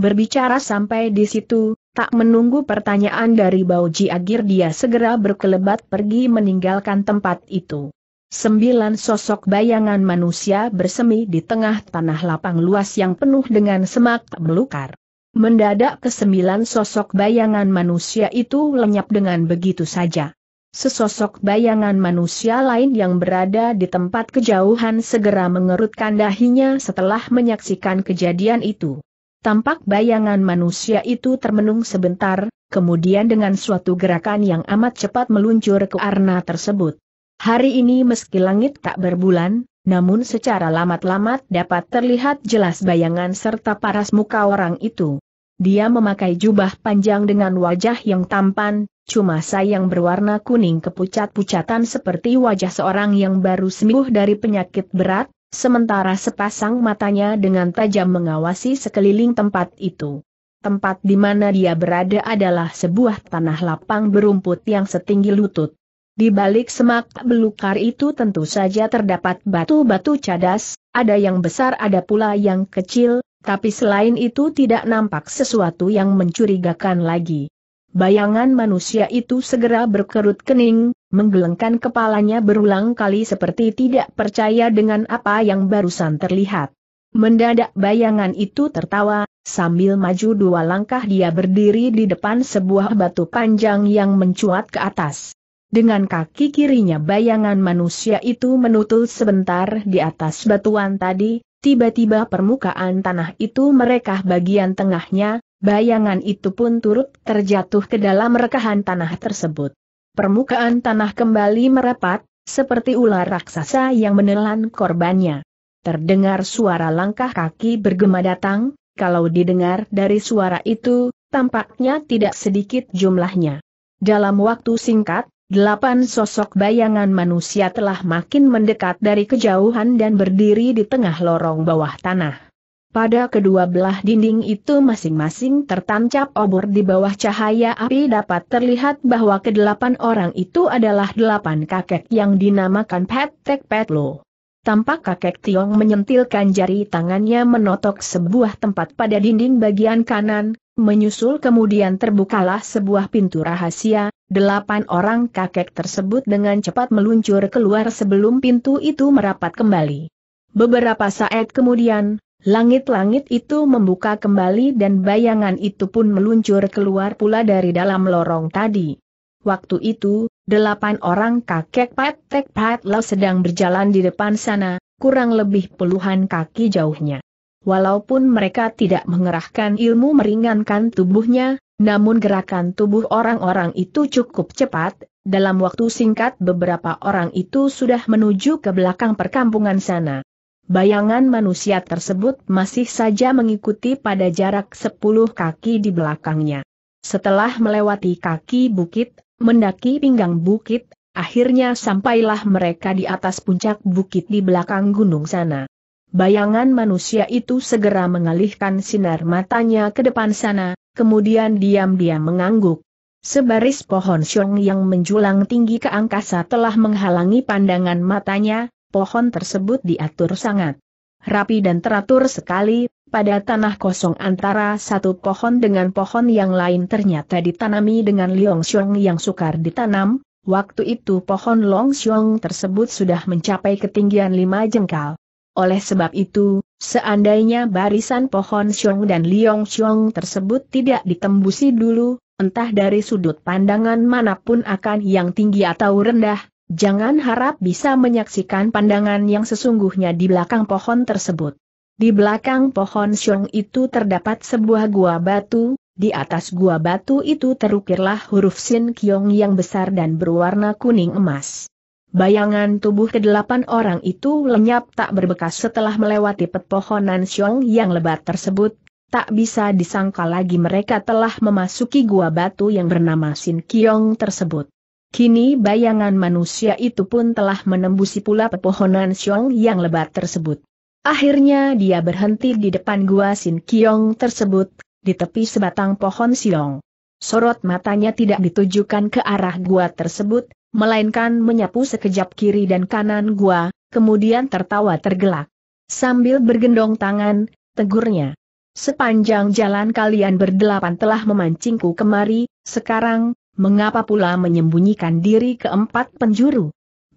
Berbicara sampai di situ, Tak menunggu pertanyaan dari Bauji Agir dia segera berkelebat pergi meninggalkan tempat itu. Sembilan sosok bayangan manusia bersemi di tengah tanah lapang luas yang penuh dengan semak belukar. Mendadak kesembilan sosok bayangan manusia itu lenyap dengan begitu saja. Sesosok bayangan manusia lain yang berada di tempat kejauhan segera mengerutkan dahinya setelah menyaksikan kejadian itu. Tampak bayangan manusia itu termenung sebentar, kemudian dengan suatu gerakan yang amat cepat meluncur ke arna tersebut. Hari ini meski langit tak berbulan, namun secara lamat-lamat dapat terlihat jelas bayangan serta paras muka orang itu. Dia memakai jubah panjang dengan wajah yang tampan, cuma sayang berwarna kuning kepucat-pucatan seperti wajah seorang yang baru sembuh dari penyakit berat, Sementara sepasang matanya dengan tajam mengawasi sekeliling tempat itu. Tempat di mana dia berada adalah sebuah tanah lapang berumput yang setinggi lutut. Di balik semak belukar itu tentu saja terdapat batu-batu cadas, ada yang besar ada pula yang kecil, tapi selain itu tidak nampak sesuatu yang mencurigakan lagi. Bayangan manusia itu segera berkerut kening, menggelengkan kepalanya berulang kali seperti tidak percaya dengan apa yang barusan terlihat. Mendadak bayangan itu tertawa, sambil maju dua langkah dia berdiri di depan sebuah batu panjang yang mencuat ke atas. Dengan kaki kirinya bayangan manusia itu menutul sebentar di atas batuan tadi, tiba-tiba permukaan tanah itu merekah bagian tengahnya, bayangan itu pun turut terjatuh ke dalam rekahan tanah tersebut permukaan tanah kembali merapat, seperti ular raksasa yang menelan korbannya. Terdengar suara langkah kaki bergema datang, kalau didengar dari suara itu, tampaknya tidak sedikit jumlahnya. Dalam waktu singkat, Delapan sosok bayangan manusia telah makin mendekat dari kejauhan dan berdiri di tengah lorong bawah tanah. Pada kedua belah dinding itu masing-masing tertancap obor di bawah cahaya api dapat terlihat bahwa kedelapan orang itu adalah delapan kakek yang dinamakan Petek Petlo. Tampak kakek Tiong menyentilkan jari tangannya menotok sebuah tempat pada dinding bagian kanan, menyusul kemudian terbukalah sebuah pintu rahasia, delapan orang kakek tersebut dengan cepat meluncur keluar sebelum pintu itu merapat kembali. Beberapa saat kemudian, Langit-langit itu membuka kembali dan bayangan itu pun meluncur keluar pula dari dalam lorong tadi. Waktu itu, delapan orang kakek Patek Patlau sedang berjalan di depan sana, kurang lebih puluhan kaki jauhnya. Walaupun mereka tidak mengerahkan ilmu meringankan tubuhnya, namun gerakan tubuh orang-orang itu cukup cepat, dalam waktu singkat beberapa orang itu sudah menuju ke belakang perkampungan sana bayangan manusia tersebut masih saja mengikuti pada jarak 10 kaki di belakangnya. Setelah melewati kaki bukit, mendaki pinggang bukit, akhirnya sampailah mereka di atas puncak bukit di belakang gunung sana. Bayangan manusia itu segera mengalihkan sinar matanya ke depan sana, kemudian diam-diam mengangguk. Sebaris pohon syong yang menjulang tinggi ke angkasa telah menghalangi pandangan matanya, pohon tersebut diatur sangat rapi dan teratur sekali, pada tanah kosong antara satu pohon dengan pohon yang lain ternyata ditanami dengan xiong yang sukar ditanam, waktu itu pohon longsiong tersebut sudah mencapai ketinggian lima jengkal. Oleh sebab itu, seandainya barisan pohon siong dan liong xiong tersebut tidak ditembusi dulu, entah dari sudut pandangan manapun akan yang tinggi atau rendah, Jangan harap bisa menyaksikan pandangan yang sesungguhnya di belakang pohon tersebut. Di belakang pohon siong itu terdapat sebuah gua batu, di atas gua batu itu terukirlah huruf Sin Kiong yang besar dan berwarna kuning emas. Bayangan tubuh kedelapan orang itu lenyap tak berbekas setelah melewati pepohonan siong yang lebat tersebut, tak bisa disangka lagi mereka telah memasuki gua batu yang bernama Sin Kiong tersebut. Kini bayangan manusia itu pun telah menembusi pula pepohonan Xiong yang lebat tersebut. Akhirnya dia berhenti di depan gua Sin Kiong tersebut, di tepi sebatang pohon Xiong. Sorot matanya tidak ditujukan ke arah gua tersebut, melainkan menyapu sekejap kiri dan kanan gua, kemudian tertawa tergelak. Sambil bergendong tangan, tegurnya. Sepanjang jalan kalian berdelapan telah memancingku kemari, sekarang, mengapa pula menyembunyikan diri keempat penjuru?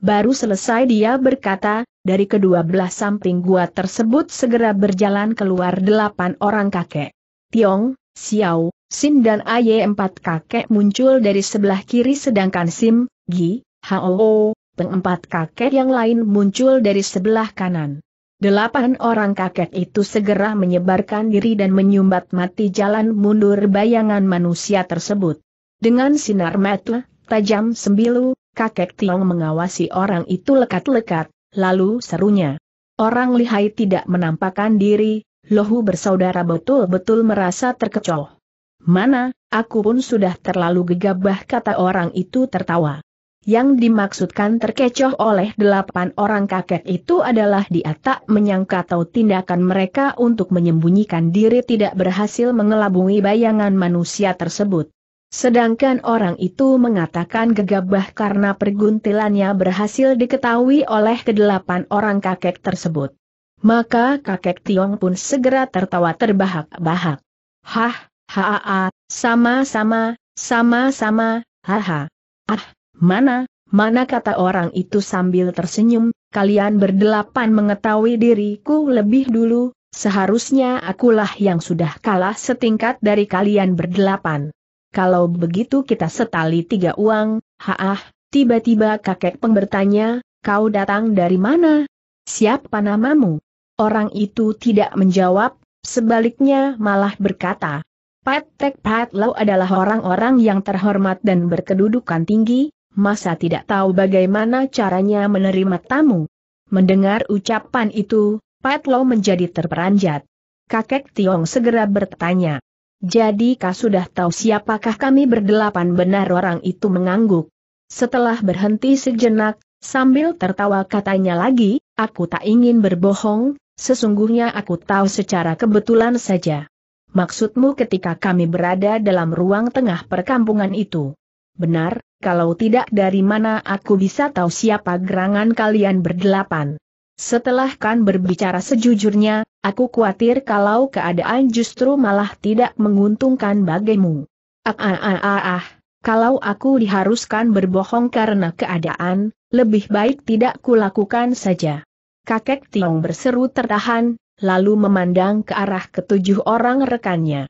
Baru selesai dia berkata, dari kedua belah samping gua tersebut segera berjalan keluar delapan orang kakek. Tiong, Xiao, Sin dan Aye empat kakek muncul dari sebelah kiri sedangkan Sim, Gi, Hao, empat kakek yang lain muncul dari sebelah kanan. Delapan orang kakek itu segera menyebarkan diri dan menyumbat mati jalan mundur bayangan manusia tersebut. Dengan sinar mata, tajam sembilu, kakek Tiong mengawasi orang itu lekat-lekat, lalu serunya. Orang lihai tidak menampakkan diri, Lohu bersaudara betul-betul merasa terkecoh. Mana, aku pun sudah terlalu gegabah kata orang itu tertawa. Yang dimaksudkan terkecoh oleh delapan orang kakek itu adalah dia tak menyangka atau tindakan mereka untuk menyembunyikan diri tidak berhasil mengelabui bayangan manusia tersebut. Sedangkan orang itu mengatakan gegabah karena perguntilannya berhasil diketahui oleh kedelapan orang kakek tersebut. Maka kakek Tiong pun segera tertawa terbahak-bahak. Hah, haa sama-sama, sama-sama, haha. Ah, mana, mana kata orang itu sambil tersenyum, kalian berdelapan mengetahui diriku lebih dulu, seharusnya akulah yang sudah kalah setingkat dari kalian berdelapan kalau begitu kita setali tiga uang, haah, tiba-tiba kakek peng bertanya, kau datang dari mana? Siapa namamu? Orang itu tidak menjawab, sebaliknya malah berkata, Patek Patlau adalah orang-orang yang terhormat dan berkedudukan tinggi, masa tidak tahu bagaimana caranya menerima tamu. Mendengar ucapan itu, Patlau menjadi terperanjat. Kakek Tiong segera bertanya, jadi kau sudah tahu siapakah kami berdelapan benar orang itu mengangguk. Setelah berhenti sejenak, sambil tertawa katanya lagi, aku tak ingin berbohong, sesungguhnya aku tahu secara kebetulan saja. Maksudmu ketika kami berada dalam ruang tengah perkampungan itu? Benar, kalau tidak dari mana aku bisa tahu siapa gerangan kalian berdelapan? Setelah Kan berbicara sejujurnya, aku khawatir kalau keadaan justru malah tidak menguntungkan bagimu. Ah ah ah ah ah, kalau aku diharuskan berbohong karena keadaan, lebih baik tidak kulakukan saja. Kakek Tiong berseru tertahan, lalu memandang ke arah ketujuh orang rekannya.